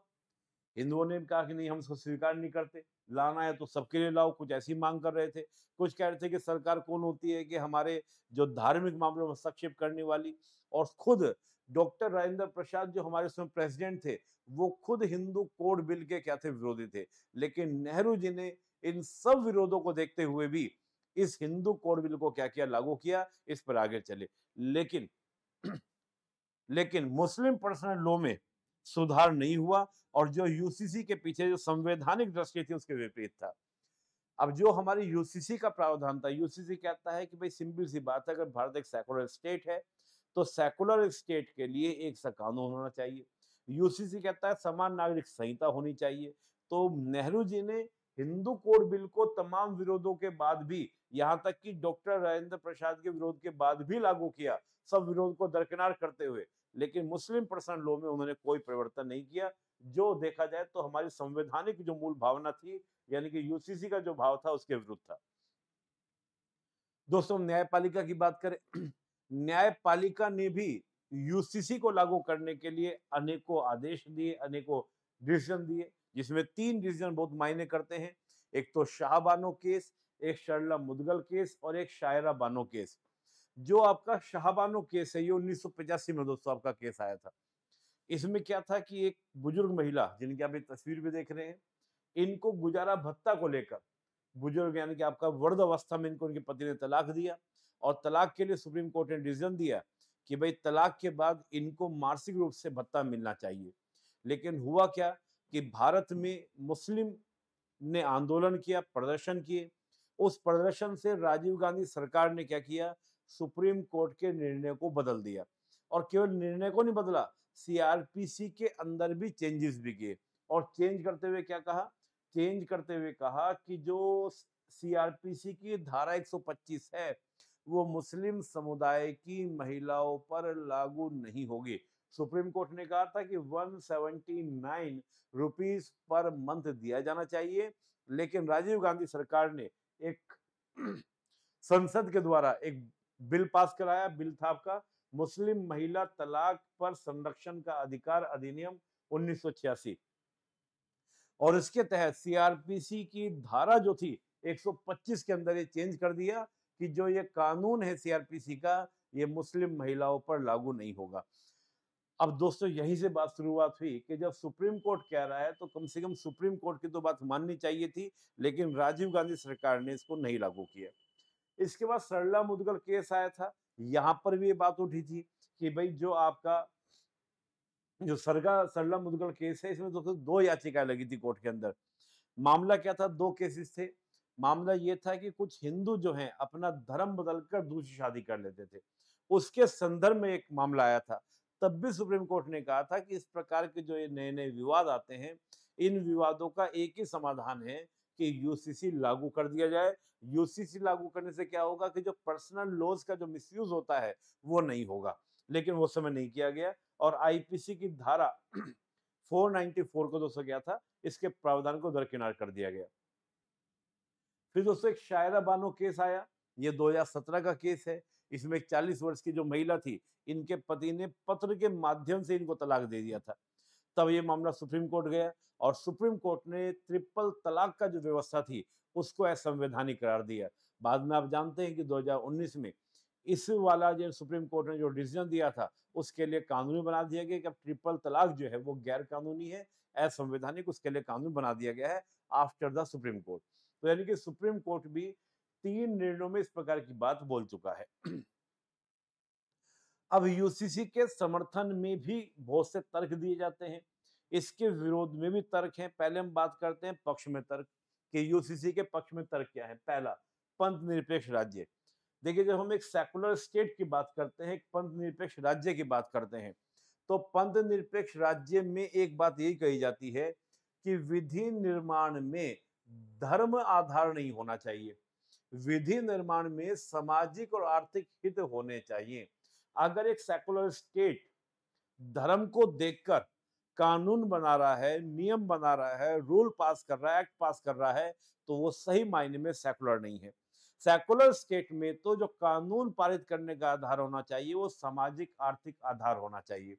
Speaker 1: हिंदुओं ने कहा कि नहीं हम इसको स्वीकार नहीं करते लाना है तो सबके लिए लाओ कुछ ऐसी मांग कर रहे थे कुछ कह रहे थे कि सरकार कौन होती है कि हमारे जो धार्मिक मामलों में हस्तक्षेप करने वाली और खुद डॉक्टर राजेंद्र प्रसाद जो हमारे उसमें प्रेसिडेंट थे वो खुद हिंदू कोड बिल के क्या थे विरोधी थे लेकिन नेहरू जी ने इन सब विरोधों को देखते हुए भी इस हिंदू कोड बिल को क्या किया लागू किया इस पर आगे चले लेकिन लेकिन मुस्लिम पर्सनल लॉ में सुधार नहीं हुआ और जो यूसीसी के पीछे जो संवैधानिक दृष्टि थी उसके विपरीत था अब जो हमारी यूसीसी का प्रावधान था यूसीसी कहता है कि भाई सिंपल सी बात है अगर भारत एक सेकुलर स्टेट है तो सेकुलर स्टेट के लिए एक सा कानून होना चाहिए यूसीसी कहता है समान नागरिक संहिता होनी चाहिए तो नेहरू जी ने हिंदू कोड बिल को तमाम विरोधों के बाद भी यहाँ तक कि डॉक्टर राजेंद्र प्रसाद के विरोध के बाद भी लागू किया सब विरोध को दरकिनार करते हुए लेकिन मुस्लिम पर्सन लॉ में उन्होंने कोई परिवर्तन नहीं किया जो देखा जाए तो हमारी संवैधानिक जो मूल भावना थी यानी कि यूसीसी का जो भाव था उसके विरुद्ध था दोस्तों न्यायपालिका की बात करें न्यायपालिका ने भी यूसीसी को लागू करने के लिए अनेकों आदेश दिए अनेकों डिसीजन दिए जिसमें तीन डिसीजन बहुत मायने करते हैं एक तो शाहबानो केस एक शरला मुदगल केस और एक शायरा बानो केस जो आपका शाहबानो केस है ये उन्नीस में दोस्तों आपका केस आया था इसमें क्या था कि एक बुजुर्ग महिला जिनकी आप एक तस्वीर भी देख रहे हैं इनको गुजारा भत्ता को लेकर बुजुर्ग यानी कि आपका वर्द अवस्था में इनको उनके पति ने तलाक दिया और तलाक के लिए सुप्रीम कोर्ट ने डिसीजन दिया कि भाई तलाक के बाद इनको मानसिक रूप से भत्ता मिलना चाहिए लेकिन हुआ क्या कि भारत में मुस्लिम ने आंदोलन किया प्रदर्शन किए उस प्रदर्शन से राजीव गांधी सरकार ने क्या किया सुप्रीम कोर्ट के निर्णय को बदल दिया और केवल निर्णय को नहीं बदला सीआरपीसी के अंदर भी चेंजेस भी किए और चेंज करते हुए क्या कहा चेंज करते हुए कहा कि जो सीआरपीसी की धारा 125 है वो मुस्लिम समुदाय की महिलाओं पर लागू नहीं होगी सुप्रीम कोर्ट ने कहा था कि 179 रुपीस पर मंथ दिया जाना चाहिए लेकिन राजीव गांधी सरकार ने एक संसद के द्वारा एक बिल पास कराया बिल था आपका मुस्लिम महिला तलाक पर संरक्षण का अधिकार अधिनियम उन्नीस और इसके तहत सीआरपीसी की धारा जो थी 125 के अंदर ये चेंज कर दिया कि जो ये कानून है सीआरपीसी का ये मुस्लिम महिलाओं पर लागू नहीं होगा अब दोस्तों यहीं से बात शुरुआत हुई कि जब सुप्रीम कोर्ट कह रहा है तो कम से कम सुप्रीम कोर्ट की तो बात माननी चाहिए थी लेकिन राजीव गांधी सरकार ने इसको नहीं लागू किया इसके बाद सरला मुदगल केस आया था यहाँ पर भी ये बात उठी थी कि भाई जो आपका जो सरगा सरला मुदगल केस है इसमें दोस्तों दो याचिकाएं लगी थी कोर्ट के अंदर मामला क्या था दो केसेस थे मामला ये था कि कुछ हिंदू जो हैं अपना धर्म बदलकर दूसरी शादी कर लेते थे उसके संदर्भ में एक मामला आया था तब भी सुप्रीम कोर्ट ने कहा था कि इस प्रकार के जो ये नए नए विवाद आते हैं इन विवादों का एक ही समाधान है कि यूसीसी लागू कर दिया जाए यूसीसी लागू करने से क्या होगा कि जो पर्सनल लॉज का जो मिसयूज होता है वो नहीं होगा लेकिन वो समय नहीं किया गया और आईपीसी की धारा 494 को दोस्तों क्या था इसके प्रावधान को दरकिनार कर दिया गया फिर दोस्तों एक शायरा बानो केस आया ये 2017 का केस है इसमें 40 वर्ष की जो महिला थी इनके पति ने पत्र के माध्यम से इनको तलाक दे दिया था तब ये मामला सुप्रीम कोर्ट गया और सुप्रीम कोर्ट ने ट्रिपल तलाक का जो व्यवस्था थी उसको असंवैधानिक करार दिया बाद में आप जानते हैं कि 2019 में इस वाला जो सुप्रीम कोर्ट ने जो डिसीजन दिया था उसके लिए कानूनी बना दिया गया कि अब ट्रिपल तलाक जो है वो गैर कानूनी है असंवैधानिक उसके लिए कानून बना दिया गया है आफ्टर द सुप्रीम कोर्ट तो यानी कि सुप्रीम कोर्ट भी तीन निर्णयों में इस प्रकार की बात बोल चुका है अब यूसीसी के समर्थन में भी बहुत से तर्क दिए जाते हैं इसके विरोध में भी तर्क हैं पहले हम बात करते हैं पक्ष में तर्क कि यूसीसी के पक्ष में तर्क क्या है पहला पंथ निरपेक्ष राज्य देखिए जब हम एक सेकुलर स्टेट की बात करते हैं एक पंथ निरपेक्ष राज्य की बात करते हैं तो पंथ निरपेक्ष राज्य में एक बात यही कही जाती है कि विधि निर्माण में धर्म आधार नहीं होना चाहिए विधि निर्माण में सामाजिक और आर्थिक हित होने चाहिए अगर एक सेकुलर स्टेट धर्म को देखकर कानून बना रहा है नियम बना रहा है रूल पास कर रहा है एक्ट पास कर रहा है तो वो सही मायने में सेकुलर नहीं है सेकुलर स्टेट में तो जो कानून पारित करने का आधार होना चाहिए वो सामाजिक आर्थिक आधार होना चाहिए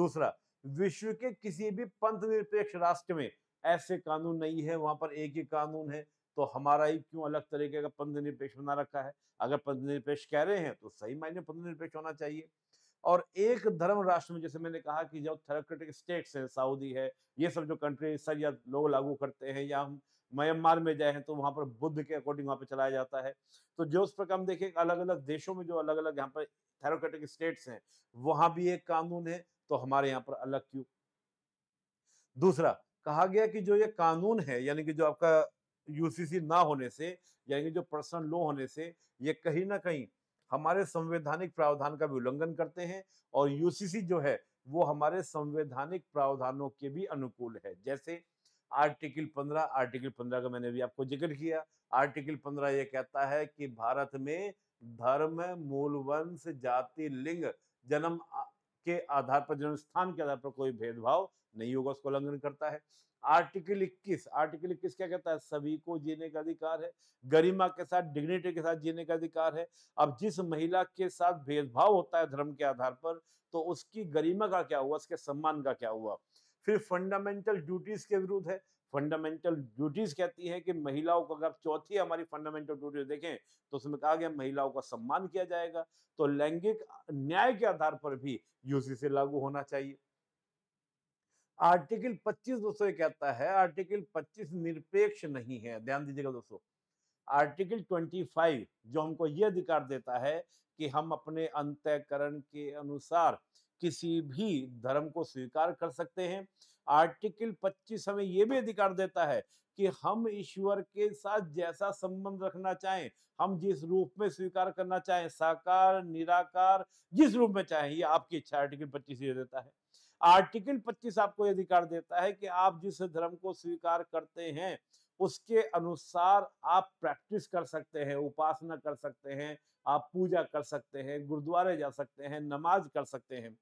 Speaker 1: दूसरा विश्व के किसी भी पंथ निरपेक्ष राष्ट्र में ऐसे कानून नहीं है वहां पर एक ही कानून है तो हमारा ही क्यों अलग तरीके का पंथ निरपेक्ष बना रखा है अगर पंथ निरपेक्ष कह रहे हैं तो सही मायने पंथ निरपेक्ष होना चाहिए और एक धर्म राष्ट्र में जैसे मैंने कहा कि जो थेरोक्रेटिक स्टेट्स हैं सऊदी है ये सब जो कंट्री सर या लोग लागू करते हैं या हम म्यांमार में जाए तो वहाँ पर बुद्ध के अकॉर्डिंग वहाँ पर चलाया जाता है तो जो उस पर हम देखें अलग अलग देशों में जो अलग अलग यहाँ पर थेरोक्रेटिक स्टेट्स हैं वहाँ भी एक कानून है तो हमारे यहाँ पर अलग क्यों दूसरा कहा गया कि जो ये कानून है यानी कि जो आपका यूसीसी ना होने से यानी जो पर्सनल लॉ होने से ये कहीं ना कहीं हमारे संवैधानिक प्रावधान का भी उल्लंघन करते हैं और यूसीसी जो है वो हमारे संवैधानिक प्रावधानों के भी अनुकूल है जैसे आर्टिकल 15 आर्टिकल 15 का मैंने भी आपको जिक्र किया आर्टिकल 15 ये कहता है कि भारत में धर्म मूल वंश जाति लिंग जन्म के आधार पर जन्म स्थान के आधार पर कोई भेदभाव नहीं होगा उसको उल्लंघन करता है आर्टिकल 21 आर्टिकल 21 क्या कहता है सभी को जीने का अधिकार है गरिमा के साथ डिग्निटी के साथ जीने का अधिकार है अब जिस महिला के साथ भेदभाव होता है धर्म के आधार पर तो उसकी गरिमा का क्या हुआ उसके सम्मान का क्या हुआ फिर फंडामेंटल ड्यूटीज के विरुद्ध है फंडामेंटल ड्यूटीज कहती है कि महिलाओं को अगर चौथी हमारी फंडामेंटल ड्यूटी देखें तो उसमें कहा गया महिलाओं का सम्मान किया जाएगा तो लैंगिक न्याय के आधार पर भी यूसी से लागू होना चाहिए आर्टिकल 25 दोस्तों कहता है आर्टिकल 25 निरपेक्ष नहीं है ध्यान दीजिएगा दोस्तों आर्टिकल 25 जो हमको ये अधिकार देता है कि हम अपने अंतकरण के अनुसार किसी भी धर्म को स्वीकार कर सकते हैं आर्टिकल 25 हमें यह भी अधिकार देता है कि हम ईश्वर के साथ जैसा संबंध रखना चाहें हम जिस रूप में स्वीकार करना चाहें साकार निराकार जिस रूप में चाहें ये आपकी इच्छा आर्टिकल 25 ये देता है आर्टिकल 25 आपको यह अधिकार देता है कि आप जिस धर्म को स्वीकार करते हैं उसके अनुसार आप प्रैक्टिस कर सकते हैं उपासना कर सकते हैं आप पूजा कर सकते हैं गुरुद्वारे जा सकते हैं नमाज कर सकते हैं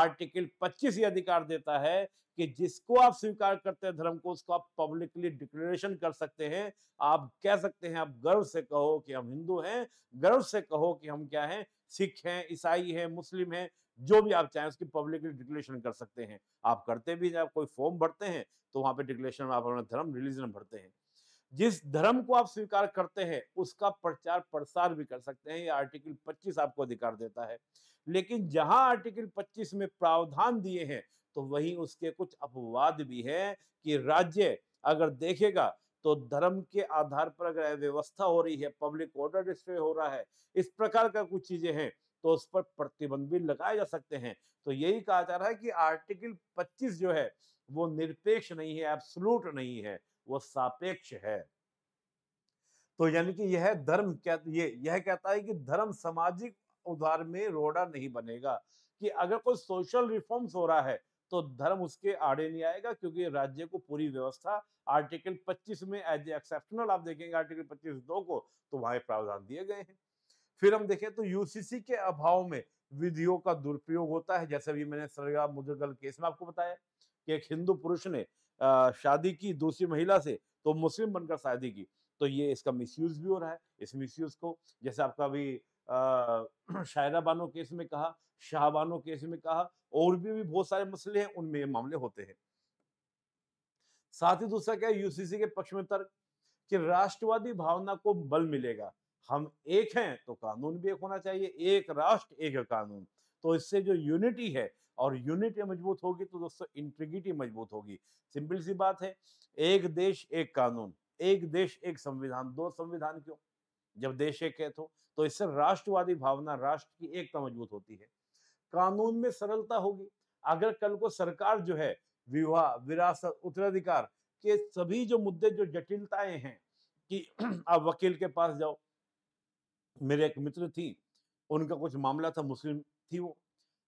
Speaker 1: आर्टिकल 25 ये अधिकार देता है कि जिसको आप स्वीकार करते हैं धर्म को उसको आप पब्लिकली डिक्लेरेशन कर सकते हैं आप कह सकते हैं आप गर्व से कहो कि हम हिंदू हैं गर्व से कहो कि हम क्या हैं सिख हैं ईसाई हैं मुस्लिम हैं जो भी आप चाहें उसकी पब्लिकली डिक्लेरेशन कर सकते हैं आप करते भी जब कोई फॉर्म भरते हैं तो वहाँ पे डिक्लेरेशन आप अपना धर्म रिलीजन भरते हैं जिस धर्म को आप स्वीकार करते हैं उसका प्रचार प्रसार भी कर सकते हैं ये आर्टिकल 25 आपको अधिकार देता है लेकिन जहां आर्टिकल 25 में प्रावधान दिए हैं तो वहीं उसके कुछ अपवाद भी हैं कि राज्य अगर देखेगा तो धर्म के आधार पर अगर व्यवस्था हो रही है पब्लिक ऑर्डर डिस्ट्रे हो रहा है इस प्रकार का कुछ चीजें हैं तो उस पर प्रतिबंध भी लगाए जा सकते हैं तो यही कहा जा रहा है कि आर्टिकल 25 जो है वो निरपेक्ष नहीं है एब्सलूट नहीं है वो सापेक्ष है तो यानी कि यह धर्म क्या ये यह कहता है कि धर्म सामाजिक उधार में रोड़ा नहीं बनेगा कि अगर कोई सोशल रिफॉर्म्स हो रहा है तो धर्म उसके आड़े नहीं आएगा क्योंकि राज्य को पूरी व्यवस्था आर्टिकल 25 में एज एक्सेप्शनल आप देखेंगे आर्टिकल 25 दो को तो वहां प्रावधान दिए गए हैं फिर हम देखें तो यूसीसी के अभाव में विधियों का दुरुपयोग होता है जैसे अभी मैंने सरगा मुदगल केस में आपको बताया कि एक हिंदू पुरुष ने शादी की दूसरी महिला से तो मुस्लिम बनकर शादी की तो ये इसका मिसयूज भी हो रहा है इस मिसयूज को जैसे आपका अभी शायरा बानो केस में कहा शाहबानो केस में कहा और भी भी बहुत सारे मसले हैं उनमें ये मामले होते हैं साथ ही दूसरा क्या है यूसीसी के पक्ष में तर्क कि राष्ट्रवादी भावना को बल मिलेगा हम एक हैं तो कानून भी एक होना चाहिए एक राष्ट्र एक कानून तो इससे जो यूनिटी है और यूनिटी मजबूत होगी तो दोस्तों इंटीग्रिटी मजबूत होगी सिंपल सी बात है एक देश एक कानून एक देश एक संविधान दो संविधान क्यों जब देश एक है तो, तो इससे राष्ट्रवादी भावना राष्ट्र की एकता मजबूत होती है कानून में सरलता होगी अगर कल को सरकार जो है विवाह विरासत उत्तराधिकार के सभी जो मुद्दे जो जटिलताएं हैं कि आप वकील के पास जाओ मेरे एक मित्र थी उनका कुछ मामला था मुस्लिम थी वो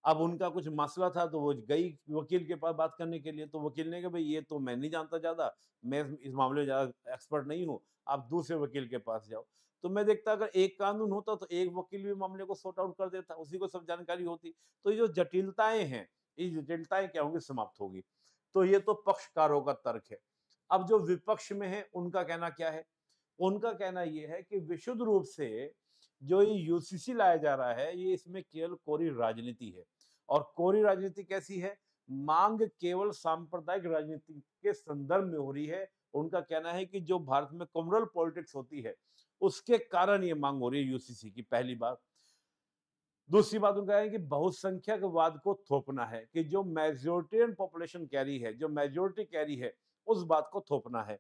Speaker 1: अब उनका कुछ मसला था तो वो गई वकील के पास बात करने के लिए तो वकील ने कहा भाई ये तो मैं नहीं जानता ज़्यादा मैं इस मामले में ज़्यादा एक्सपर्ट नहीं हूँ आप दूसरे वकील के पास जाओ तो मैं देखता अगर एक कानून होता तो एक वकील भी मामले को सॉर्ट आउट कर देता उसी को सब जानकारी होती तो ये जो जटिलताएं हैं ये जटिलताएं क्या होंगी समाप्त होगी तो ये तो पक्षकारों का तर्क है अब जो विपक्ष में है उनका कहना क्या है उनका कहना यह है कि विशुद्ध रूप से जो ये यूसीसी लाया जा रहा है ये इसमें केवल कोरी राजनीति है और कोरी राजनीति कैसी है मांग केवल सांप्रदायिक राजनीति के संदर्भ में हो रही है उनका कहना है कि जो भारत में कम्युनल पॉलिटिक्स होती है उसके कारण ये मांग हो रही है यूसीसी की पहली बात दूसरी बात उनका है कि बहुसंख्यक वाद को थोपना है कि जो मेजोरिटियन पॉपुलेशन कह रही है जो मेजोरिटी कह रही है उस बात को थोपना है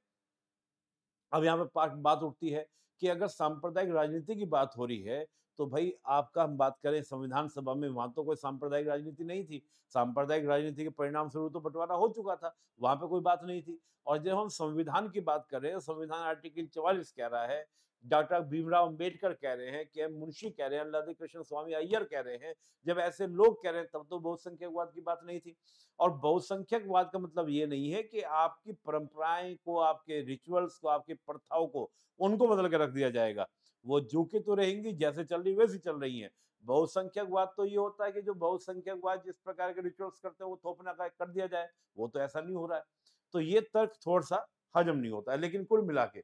Speaker 1: अब यहाँ पे बात उठती है कि अगर सांप्रदायिक राजनीति की बात हो रही है तो भाई आपका हम बात करें संविधान सभा में वहां तो कोई सांप्रदायिक राजनीति नहीं थी सांप्रदायिक राजनीति के परिणाम स्वरूप तो बंटवारा हो चुका था वहां पे कोई बात नहीं थी और जब हम संविधान की बात करें संविधान आर्टिकल चौवालीस कह रहा है डॉक्टर भीमराव अम्बेडकर कह रहे हैं के एम मुंशी कह रहे हैं लल्ला कृष्ण स्वामी अय्यर कह रहे हैं जब ऐसे लोग कह रहे हैं तब तो बहुसंख्यकवाद की बात नहीं थी और बहुसंख्यकवाद का मतलब ये नहीं है कि आपकी परंपराएं को आपके रिचुअल्स को आपकी प्रथाओं को उनको बदल के रख दिया जाएगा वो जो जूके तो रहेंगी जैसे चल रही वैसी चल रही हैं बहुसंख्यकवाद तो ये होता है कि जो बहुसंख्यकवाद जिस प्रकार के रिचुअल्स करते हैं वो थोपना का कर दिया जाए वो तो ऐसा नहीं हो रहा है तो ये तर्क थोड़ा सा हजम नहीं होता है लेकिन कुल मिला के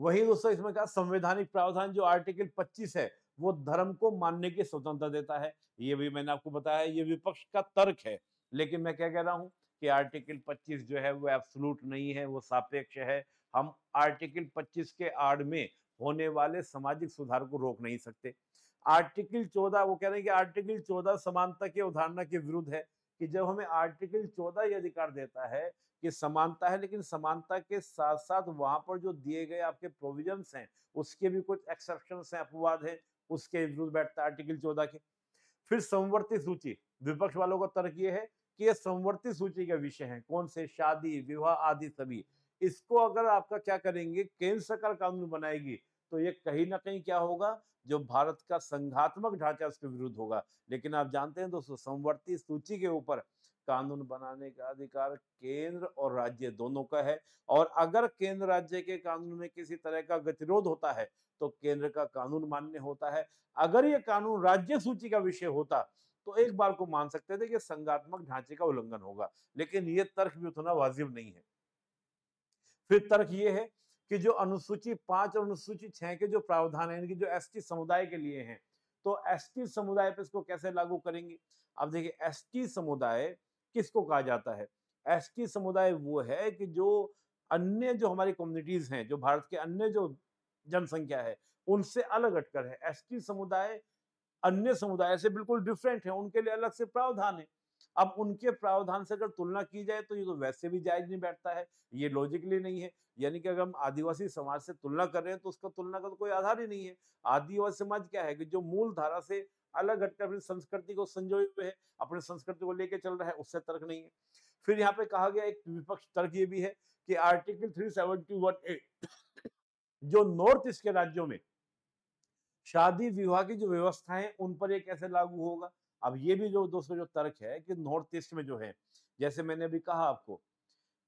Speaker 1: वही दोस्तों इसमें कहा संवैधानिक प्रावधान जो आर्टिकल 25 है वो धर्म को मानने की स्वतंत्रता देता है ये भी मैंने आपको बताया ये विपक्ष का तर्क है लेकिन मैं क्या कह रहा हूँ कि आर्टिकल 25 जो है वो एब्सोलूट नहीं है वो सापेक्ष है हम आर्टिकल 25 के आड़ में होने वाले सामाजिक सुधार को रोक नहीं सकते आर्टिकल 14 वो कह रहे हैं कि आर्टिकल 14 समानता की अवधारणा के विरुद्ध है कि जब हमें आर्टिकल चौदह ये अधिकार देता है कि समानता है लेकिन समानता के साथ साथ वहां पर जो दिए गए आपके प्रोविजन हैं उसके भी कुछ एक्सेप्शन हैं अपवाद हैं उसके विरुद्ध बैठता है आर्टिकल चौदह के फिर समवर्ती सूची विपक्ष वालों का तर्क ये है कि ये समवर्ती सूची के विषय हैं कौन से शादी विवाह आदि सभी इसको अगर आपका क्या करेंगे केंद्र सरकार कानून बनाएगी तो ये कहीं ना कहीं क्या होगा जो भारत का संघात्मक ढांचा उसके विरुद्ध होगा लेकिन आप जानते हैं दोस्तों समवर्ती सूची के ऊपर कानून बनाने का अधिकार केंद्र और राज्य दोनों का है और अगर केंद्र राज्य के कानून में किसी तरह का गतिरोध होता है तो केंद्र का कानून मान्य होता है अगर ये कानून राज्य सूची का विषय होता तो एक बार को मान सकते थे कि संघात्मक ढांचे का उल्लंघन होगा लेकिन ये तर्क भी उतना वाजिब नहीं है फिर तर्क ये है कि जो अनुसूची पांच और अनुसूची छह के जो प्रावधान है यानी एस जो एसटी समुदाय के लिए हैं तो एसटी समुदाय पर इसको कैसे लागू करेंगे अब देखिए एसटी समुदाय किसको कहा जाता है एसटी समुदाय वो है कि जो अन्य जो हमारी कम्युनिटीज़ हैं जो भारत के अन्य जो जनसंख्या है उनसे अलग अटकर है एसटी समुदाय अन्य समुदाय से बिल्कुल डिफरेंट है उनके लिए अलग से प्रावधान है अब उनके प्रावधान से अगर तुलना की जाए तो ये तो वैसे भी जायज नहीं बैठता है ये लॉजिकली नहीं है यानी कि अगर हम आदिवासी समाज से तुलना कर रहे हैं तो उसका तुलना का तो कोई आधार ही नहीं है आदिवासी समाज क्या है कि जो मूल धारा से अलग हटकर अपनी संस्कृति को संजोए हुए है अपने संस्कृति को लेकर चल रहा है उससे तर्क नहीं है फिर यहाँ पे कहा गया एक विपक्ष तर्क ये भी है कि आर्टिकल थ्री वन जो नॉर्थ ईस्ट के राज्यों में शादी विवाह की जो व्यवस्था है उन पर ये कैसे लागू होगा अब ये भी जो दोस्तों जो तर्क है कि नॉर्थ ईस्ट में जो है जैसे मैंने अभी कहा आपको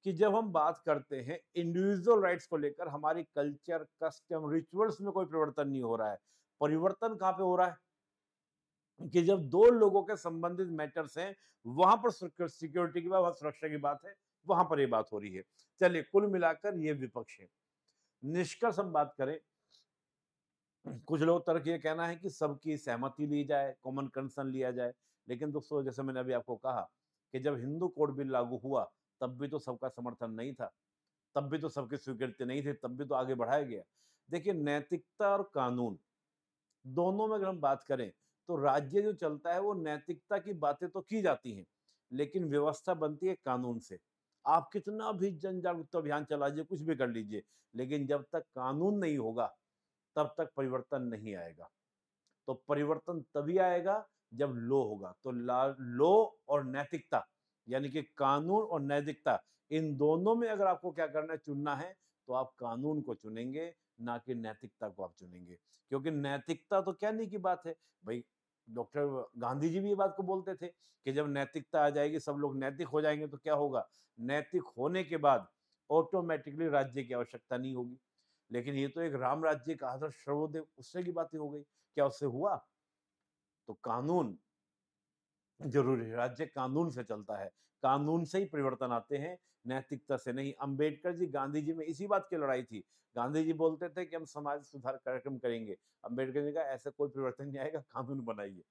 Speaker 1: कि जब हम बात करते हैं इंडिविजुअल राइट्स को लेकर हमारी कल्चर कस्टम रिचुअल्स में कोई परिवर्तन नहीं हो रहा है परिवर्तन कहाँ पे हो रहा है कि जब दो लोगों के संबंधित मैटर्स हैं वहां पर सिक्योरिटी की बात वहां सुरक्षा की बात है वहां पर ये बात हो रही है चलिए कुल मिलाकर ये विपक्ष है निष्कर्ष हम बात करें कुछ लोग तरफ ये कहना है कि सबकी सहमति ली जाए कॉमन कंसर्न लिया जाए लेकिन दोस्तों जैसे मैंने अभी आपको कहा कि जब हिंदू कोड बिल लागू हुआ तब भी तो सबका समर्थन नहीं था तब भी तो सबकी स्वीकृति नहीं थी तब भी तो आगे बढ़ाया गया देखिए नैतिकता और कानून दोनों में अगर हम बात करें तो राज्य जो चलता है वो नैतिकता की बातें तो की जाती हैं लेकिन व्यवस्था बनती है कानून से आप कितना भी जन जागरूकता अभियान चला कुछ भी कर लीजिए लेकिन जब तक कानून नहीं होगा तब तक परिवर्तन नहीं आएगा तो परिवर्तन तभी आएगा जब लो होगा तो लो और नैतिकता यानी कि कानून और नैतिकता इन दोनों में अगर आपको क्या करना है चुनना है तो आप कानून को चुनेंगे ना कि नैतिकता को आप चुनेंगे क्योंकि नैतिकता तो क्या नहीं की बात है भाई डॉक्टर गांधी जी भी ये बात को बोलते थे कि जब नैतिकता आ जाएगी सब लोग नैतिक हो जाएंगे तो क्या होगा नैतिक होने के बाद ऑटोमेटिकली राज्य की आवश्यकता नहीं होगी लेकिन ये तो एक राम राज्य का हजरत सर्वोदय उससे की बातें हो गई क्या उससे हुआ तो कानून जरूरी राज्य कानून से चलता है कानून से ही परिवर्तन आते हैं नैतिकता से नहीं अंबेडकर जी गांधी जी में इसी बात की लड़ाई थी गांधी जी बोलते थे कि हम समाज सुधार कार्यक्रम करेंगे अंबेडकर जी का ऐसा कोई परिवर्तन नहीं आएगा कानून बनाइए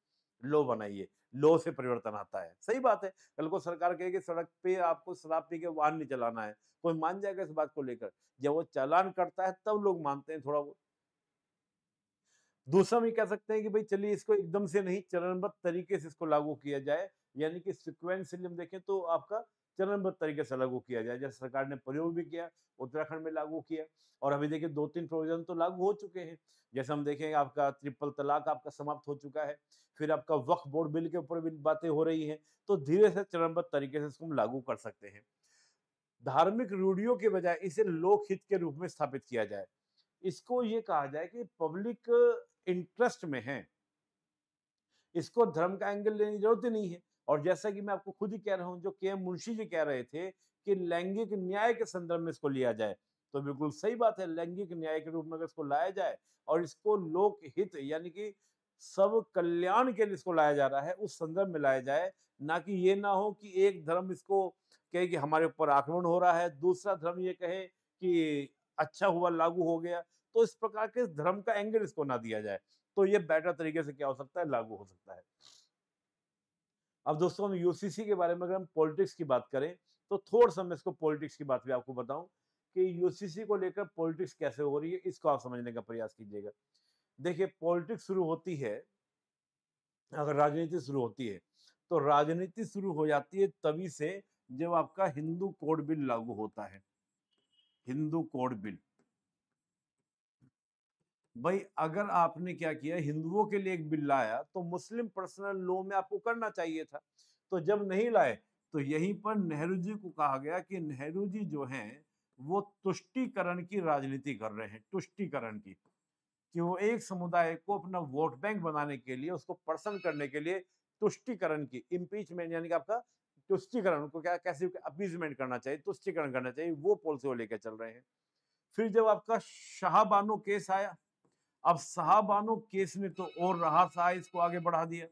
Speaker 1: लो बनाइए लो से परिवर्तन आता है सही बात है कल को सरकार कहेगी सड़क पे आपको शराब पी के वाहन नहीं चलाना है कोई मान जाएगा इस बात को लेकर जब वो चालान करता है तब लोग मानते हैं थोड़ा वो दूसरा भी कह सकते हैं कि भाई चलिए इसको एकदम से नहीं चरणबद्ध तरीके से इसको लागू किया जाए यानी कि सिक्वेंसली हम देखें तो आपका चरणबद्ध तरीके से लागू किया जाए जैसे सरकार ने प्रयोग भी किया उत्तराखंड में लागू किया और अभी देखिए दो तीन प्रोविजन तो लागू हो चुके हैं जैसे हम देखें आपका ट्रिपल तलाक आपका समाप्त हो चुका है फिर आपका वक्फ बोर्ड बिल के ऊपर भी बातें हो रही हैं तो धीरे से चरणबद्ध तरीके से इसको हम लागू कर सकते हैं धार्मिक रूढ़ियों के बजाय इसे लोकहित के रूप में स्थापित किया जाए इसको ये कहा जाए कि पब्लिक इंटरेस्ट में है इसको धर्म का एंगल लेने की जरूरत ही नहीं है और जैसा कि मैं आपको खुद ही कह रहा हूं जो के एम मुंशी जी कह रहे थे कि लैंगिक न्याय के संदर्भ में इसको लिया जाए तो बिल्कुल सही बात है लैंगिक न्याय के रूप में अगर इसको लाया जाए और इसको लोक हित यानी कि सब कल्याण के लिए इसको लाया जा रहा है उस संदर्भ में लाया जाए ना कि ये ना हो कि एक धर्म इसको कहे कि हमारे ऊपर आक्रमण हो रहा है दूसरा धर्म ये कहे कि अच्छा हुआ लागू हो गया तो इस प्रकार के धर्म का एंगल इसको ना दिया जाए तो ये बेटर तरीके से क्या हो सकता है लागू हो सकता है अब दोस्तों हम यूसीसी के बारे में अगर हम पॉलिटिक्स की बात करें तो थोड़ा सा मैं इसको पॉलिटिक्स की बात भी आपको बताऊं कि यूसीसी को लेकर पॉलिटिक्स कैसे हो रही है इसको आप समझने का प्रयास कीजिएगा देखिए पॉलिटिक्स शुरू होती है अगर राजनीति शुरू होती है तो राजनीति शुरू हो जाती है तभी से जब आपका हिंदू कोड बिल लागू होता है हिंदू कोड बिल भाई अगर आपने क्या किया हिंदुओं के लिए एक बिल लाया तो मुस्लिम पर्सनल लॉ में आपको करना चाहिए था तो जब नहीं लाए तो यहीं पर नेहरू जी को कहा गया कि नेहरू जी जो हैं वो तुष्टिकरण की राजनीति कर रहे हैं तुष्टिकरण की कि वो एक समुदाय को अपना वोट बैंक बनाने के लिए उसको पर्सन करने के लिए तुष्टिकरण की इम्पीचमेंट यानी कि आपका तुष्टिकरण को क्या कैसे अपीजमेंट करना चाहिए तुष्टिकरण करना चाहिए वो पॉलिसी वो लेकर चल रहे हैं फिर जब आपका शाहबानो केस आया अब साहबानो केस ने तो और रहा सहा इसको आगे बढ़ा दिया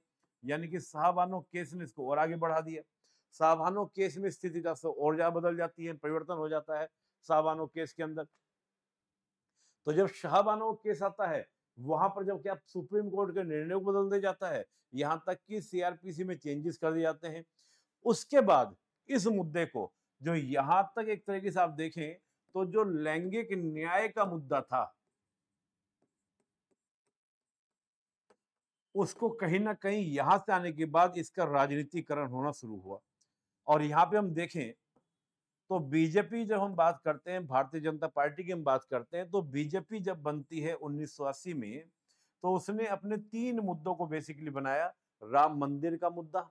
Speaker 1: यानी कि साहबानो केस ने इसको और आगे बढ़ा दिया साहबानो केस में स्थिति और ज्यादा बदल जाती है परिवर्तन हो जाता है साहबानो केस के अंदर तो जब शाहबानो केस आता है वहां पर जब क्या सुप्रीम कोर्ट के निर्णय को बदल दिया जाता है यहां तक कि सीआरपीसी में चेंजेस कर दिए जाते हैं उसके बाद इस मुद्दे को जो यहां तक एक तरीके से आप देखें तो जो लैंगिक न्याय का मुद्दा था उसको कहीं ना कहीं यहां से आने के बाद इसका राजनीतिकरण होना शुरू हुआ और यहाँ पे हम देखें तो बीजेपी जब हम बात करते हैं भारतीय जनता पार्टी की हम बात करते हैं तो बीजेपी जब बनती है उन्नीस में तो उसने अपने तीन मुद्दों को बेसिकली बनाया राम मंदिर का मुद्दा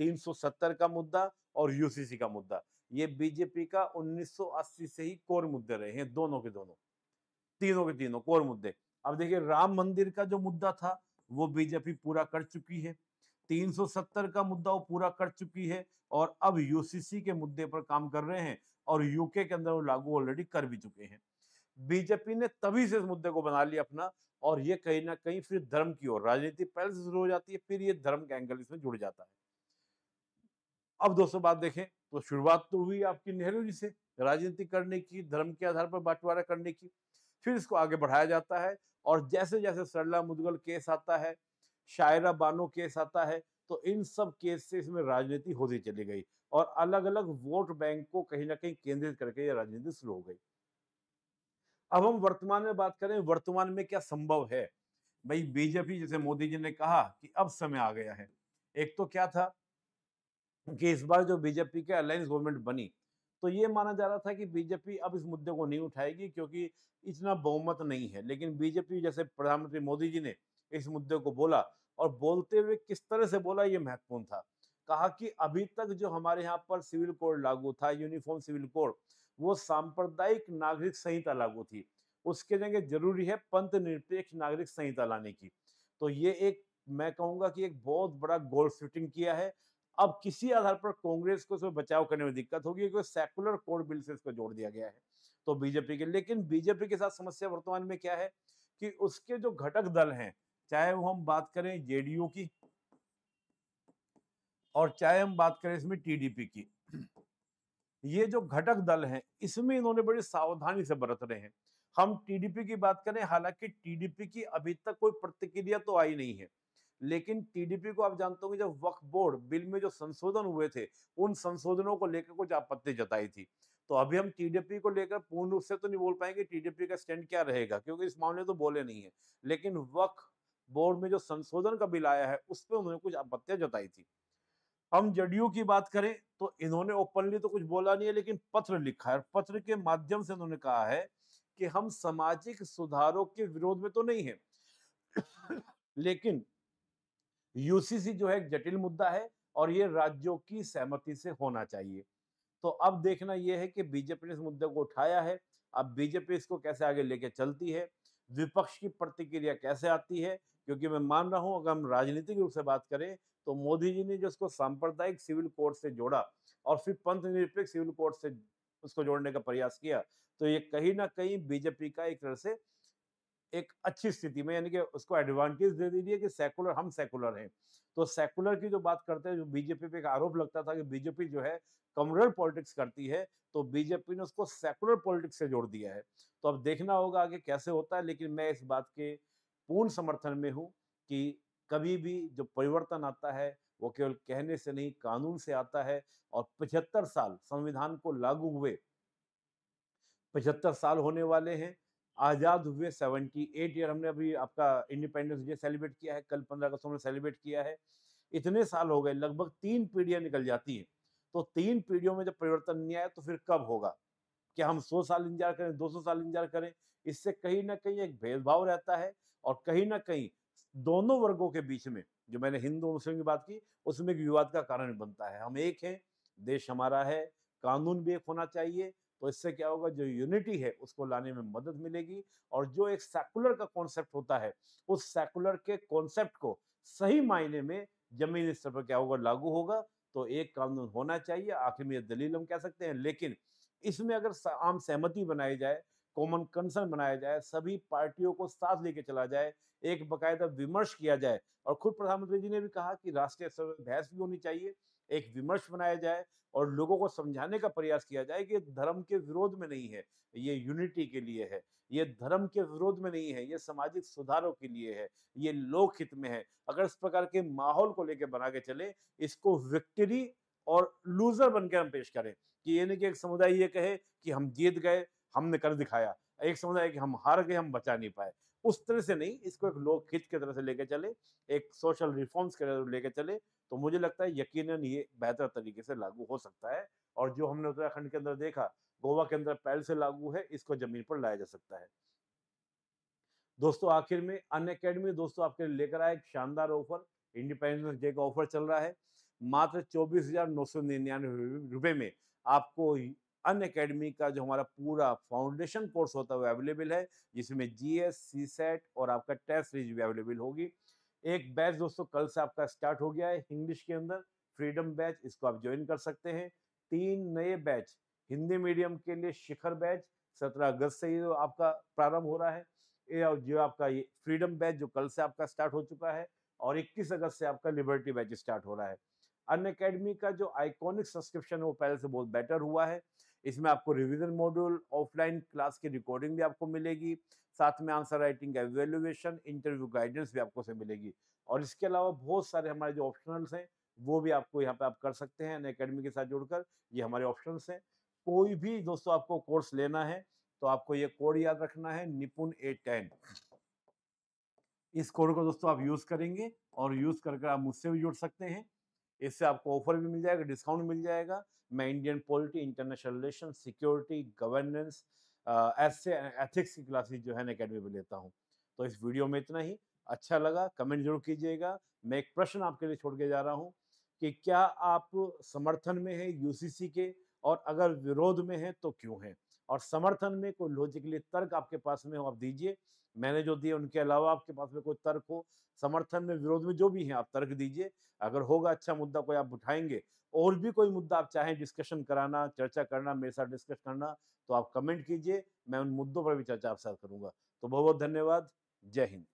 Speaker 1: 370 का मुद्दा और यूसीसी का मुद्दा ये बीजेपी का 1980 से ही कोर मुद्दे रहे हैं दोनों के दोनों तीनों के तीनों कोर मुद्दे अब देखिए राम मंदिर का जो मुद्दा था वो बीजेपी पूरा कर चुकी है 370 का मुद्दा वो पूरा कर चुकी है और अब यूसीसी के मुद्दे पर काम कर रहे हैं और यूके के अंदर वो लागू ऑलरेडी कर भी चुके हैं बीजेपी ने तभी से इस मुद्दे को बना लिया अपना और ये कहीं ना कहीं फिर धर्म की ओर राजनीति पहले से शुरू हो जाती है फिर ये धर्म के एंगल इसमें जुड़ जाता है अब दोस्तों बात देखें तो शुरुआत तो हुई आपकी नेहरू जी से राजनीति करने की धर्म के आधार पर बंटवारा करने की फिर इसको आगे बढ़ाया जाता है और जैसे जैसे सरला मुदगल केस आता है शायरा बानो केस आता है तो इन सब केस से इसमें राजनीति होती चली गई और अलग अलग वोट बैंक को कहीं ना कहीं केंद्रित करके यह राजनीति शुरू हो गई अब हम वर्तमान में बात करें वर्तमान में क्या संभव है भाई बीजेपी जैसे मोदी जी ने कहा कि अब समय आ गया है एक तो क्या था कि इस बार जो बीजेपी के अलायंस गवर्नमेंट बनी तो ये माना जा रहा था कि बीजेपी अब इस मुद्दे को नहीं उठाएगी क्योंकि इतना बहुमत नहीं है लेकिन बीजेपी जैसे प्रधानमंत्री मोदी जी ने इस मुद्दे को बोला और बोलते हुए किस तरह से बोला ये महत्वपूर्ण था कहा कि अभी तक जो हमारे यहाँ पर सिविल कोड लागू था यूनिफॉर्म सिविल कोड वो सांप्रदायिक नागरिक संहिता लागू थी उसके जगह जरूरी है पंथ निरपेक्ष नागरिक संहिता लाने की तो ये एक मैं कहूँगा कि एक बहुत बड़ा गोल शूटिंग किया है अब किसी आधार पर कांग्रेस को उसमें बचाव करने में दिक्कत होगी क्योंकि सेकुलर कोड बिल से इसको जोड़ दिया गया है तो बीजेपी के लेकिन बीजेपी के साथ समस्या वर्तमान में क्या है कि उसके जो घटक दल हैं चाहे वो हम बात करें जेडीयू की और चाहे हम बात करें इसमें टीडीपी की ये जो घटक दल हैं इसमें इन्होंने बड़ी सावधानी से बरत रहे हैं हम टीडीपी की बात करें हालांकि टीडीपी की अभी तक कोई प्रतिक्रिया तो आई नहीं है लेकिन टीडीपी को आप जानते होंगे जब वक्फ बोर्ड बिल में जो संशोधन हुए थे उन संशोधनों को लेकर कुछ आपत्ति जताई थी तो अभी हम टीडीपी को लेकर पूर्ण रूप से तो नहीं बोल पाएंगे टीडीपी का स्टैंड क्या रहेगा क्योंकि इस मामले तो बोले नहीं है लेकिन वक्फ बोर्ड में जो संशोधन का बिल आया है उस पर उन्होंने कुछ आपत्तियां जताई थी हम जदयू की बात करें तो इन्होंने ओपनली तो कुछ बोला नहीं है लेकिन पत्र लिखा है और पत्र के माध्यम से इन्होंने कहा है कि हम सामाजिक सुधारों के विरोध में तो नहीं है लेकिन यूसीसी जो है एक जटिल मुद्दा है और ये राज्यों की सहमति से होना चाहिए तो अब देखना यह है कि बीजेपी ने इस मुद्दे को उठाया है अब बीजेपी इसको कैसे आगे लेके चलती है विपक्ष की प्रतिक्रिया कैसे आती है क्योंकि मैं मान रहा हूं अगर हम राजनीतिक रूप से बात करें तो मोदी जी ने जो उसको सांप्रदायिक सिविल कोर्ट से जोड़ा और फिर पंथ निरपेक्ष सिविल कोर्ट से उसको जोड़ने का प्रयास किया तो ये कहीं ना कहीं बीजेपी का एक तरह से एक अच्छी स्थिति में यानी कि उसको एडवांटेज दे दीजिए कि सेकुलर हम सेकुलर हैं तो सेकुलर की जो बात करते हैं जो बीजेपी पे एक आरोप लगता था कि बीजेपी जो है कमरल पॉलिटिक्स करती है तो बीजेपी ने उसको सेकुलर पॉलिटिक्स से जोड़ दिया है तो अब देखना होगा कि कैसे होता है लेकिन मैं इस बात के पूर्ण समर्थन में हूँ कि कभी भी जो परिवर्तन आता है वो केवल कहने से नहीं कानून से आता है और पचहत्तर साल संविधान को लागू हुए पचहत्तर साल होने वाले हैं आज़ाद हुए 78 ईयर हमने अभी आपका इंडिपेंडेंस डे सेलिब्रेट किया है कल 15 अगस्त हमने सेलिब्रेट किया है इतने साल हो गए लगभग तीन पीढ़ियाँ निकल जाती हैं तो तीन पीढ़ियों में जब परिवर्तन नहीं आया तो फिर कब होगा क्या हम 100 साल इंतजार करें 200 साल इंतजार करें इससे कहीं ना कहीं एक भेदभाव रहता है और कहीं ना कहीं दोनों वर्गों के बीच में जो मैंने हिंदू मुस्लिम की बात की उसमें एक विवाद का कारण बनता है हम एक हैं देश हमारा है कानून भी एक होना चाहिए तो इससे क्या होगा जो यूनिटी है उसको लाने में मदद मिलेगी और जो एक सेकुलर का कॉन्सेप्ट होता है उस सेकुलर के कॉन्सेप्ट को सही मायने में जमीन स्तर पर क्या होगा लागू होगा तो एक कानून होना चाहिए आखिर में दलील हम कह सकते हैं लेकिन इसमें अगर आम सहमति बनाई जाए कॉमन कंसर्न बनाया जाए सभी पार्टियों को साथ लेके चला जाए एक बाकायदा विमर्श किया जाए और खुद प्रधानमंत्री जी ने भी कहा कि राष्ट्रीय स्तर पर बहस भी होनी चाहिए एक विमर्श बनाया जाए और लोगों को समझाने का प्रयास किया जाए कि धर्म के विरोध में नहीं है ये यूनिटी के लिए है ये धर्म के विरोध में नहीं है ये सामाजिक सुधारों के लिए है ये लोक हित में है अगर इस प्रकार के माहौल को लेकर बना के चले इसको विक्ट्री और लूजर बनकर हम पेश करें कि ये नहीं कि एक समुदाय ये कहे कि हम जीत गए हमने कर दिखाया एक समुदाय कि हम हार गए हम बचा नहीं पाए उस तरह से नहीं इसको एक लोग हित की तरह से लेके चले एक सोशल रिफॉर्म्स के तरह लेके चले तो मुझे लगता है यकीनन ये बेहतर तरीके से लागू हो सकता है और जो हमने उत्तराखंड के अंदर देखा गोवा के अंदर पहल से लागू है इसको जमीन पर लाया जा सकता है दोस्तों आखिर में अन अकेडमी दोस्तों आपके लेकर आए एक शानदार ऑफर इंडिपेंडेंस डे का ऑफर चल रहा है मात्र चौबीस हजार नौ सौ निन्यानवे रुपए में आपको अन अकेडमी का जो हमारा पूरा फाउंडेशन कोर्स होता है वो अवेलेबल है जिसमें जी एस सी सेट और आपका टेस्ट सीरीज भी अवेलेबल होगी एक बैच दोस्तों कल से आपका स्टार्ट हो गया है इंग्लिश के अंदर फ्रीडम बैच इसको आप ज्वाइन कर सकते हैं तीन नए बैच हिंदी मीडियम के लिए शिखर बैच सत्रह अगस्त से ये तो आपका प्रारंभ हो रहा है ये जो आपका ये फ्रीडम बैच जो कल से आपका स्टार्ट हो चुका है और 21 अगस्त से आपका लिबर्टी बैच स्टार्ट हो रहा है अन अकेडमी का जो आइकॉनिक सब्सक्रिप्शन है वो पहले से बहुत बेटर हुआ है इसमें आपको रिविजन मॉड्यूल ऑफलाइन क्लास की रिकॉर्डिंग भी आपको मिलेगी साथ में आंसर राइटिंग का एवेल्युएशन इंटरव्यू गाइडेंस भी आपको से मिलेगी और इसके अलावा बहुत सारे हमारे जो ऑप्शनल्स हैं वो भी आपको यहाँ पे आप कर सकते हैं अकेडमी के साथ जुड़कर ये हमारे ऑप्शंस हैं कोई भी दोस्तों आपको कोर्स लेना है तो आपको ये कोड याद रखना है निपुन ए टेन इस कोड को दोस्तों आप यूज़ करेंगे और यूज़ कर आप मुझसे भी जुड़ सकते हैं इससे आपको ऑफर भी मिल जाएगा डिस्काउंट मिल जाएगा मैं Indian polity international relation security governance ऐसे एथिक्स की क्लासेस जो है ना अकेडमी में लेता हूँ तो इस वीडियो में इतना ही अच्छा लगा कमेंट जरूर कीजिएगा मैं एक प्रश्न आपके लिए छोड़ के जा रहा हूँ कि क्या आप समर्थन में हैं यूसीसी के और अगर विरोध में हैं तो क्यों हैं और समर्थन में कोई लॉजिकली तर्क आपके पास में हो आप दीजिए मैंने जो दिए उनके अलावा आपके पास में कोई तर्क हो समर्थन में विरोध में जो भी है आप तर्क दीजिए अगर होगा अच्छा मुद्दा कोई आप उठाएंगे और भी कोई मुद्दा आप चाहें डिस्कशन कराना चर्चा करना मेरे साथ डिस्कस करना तो आप कमेंट कीजिए मैं उन मुद्दों पर भी चर्चा आपके साथ तो बहुत बहुत धन्यवाद जय हिंद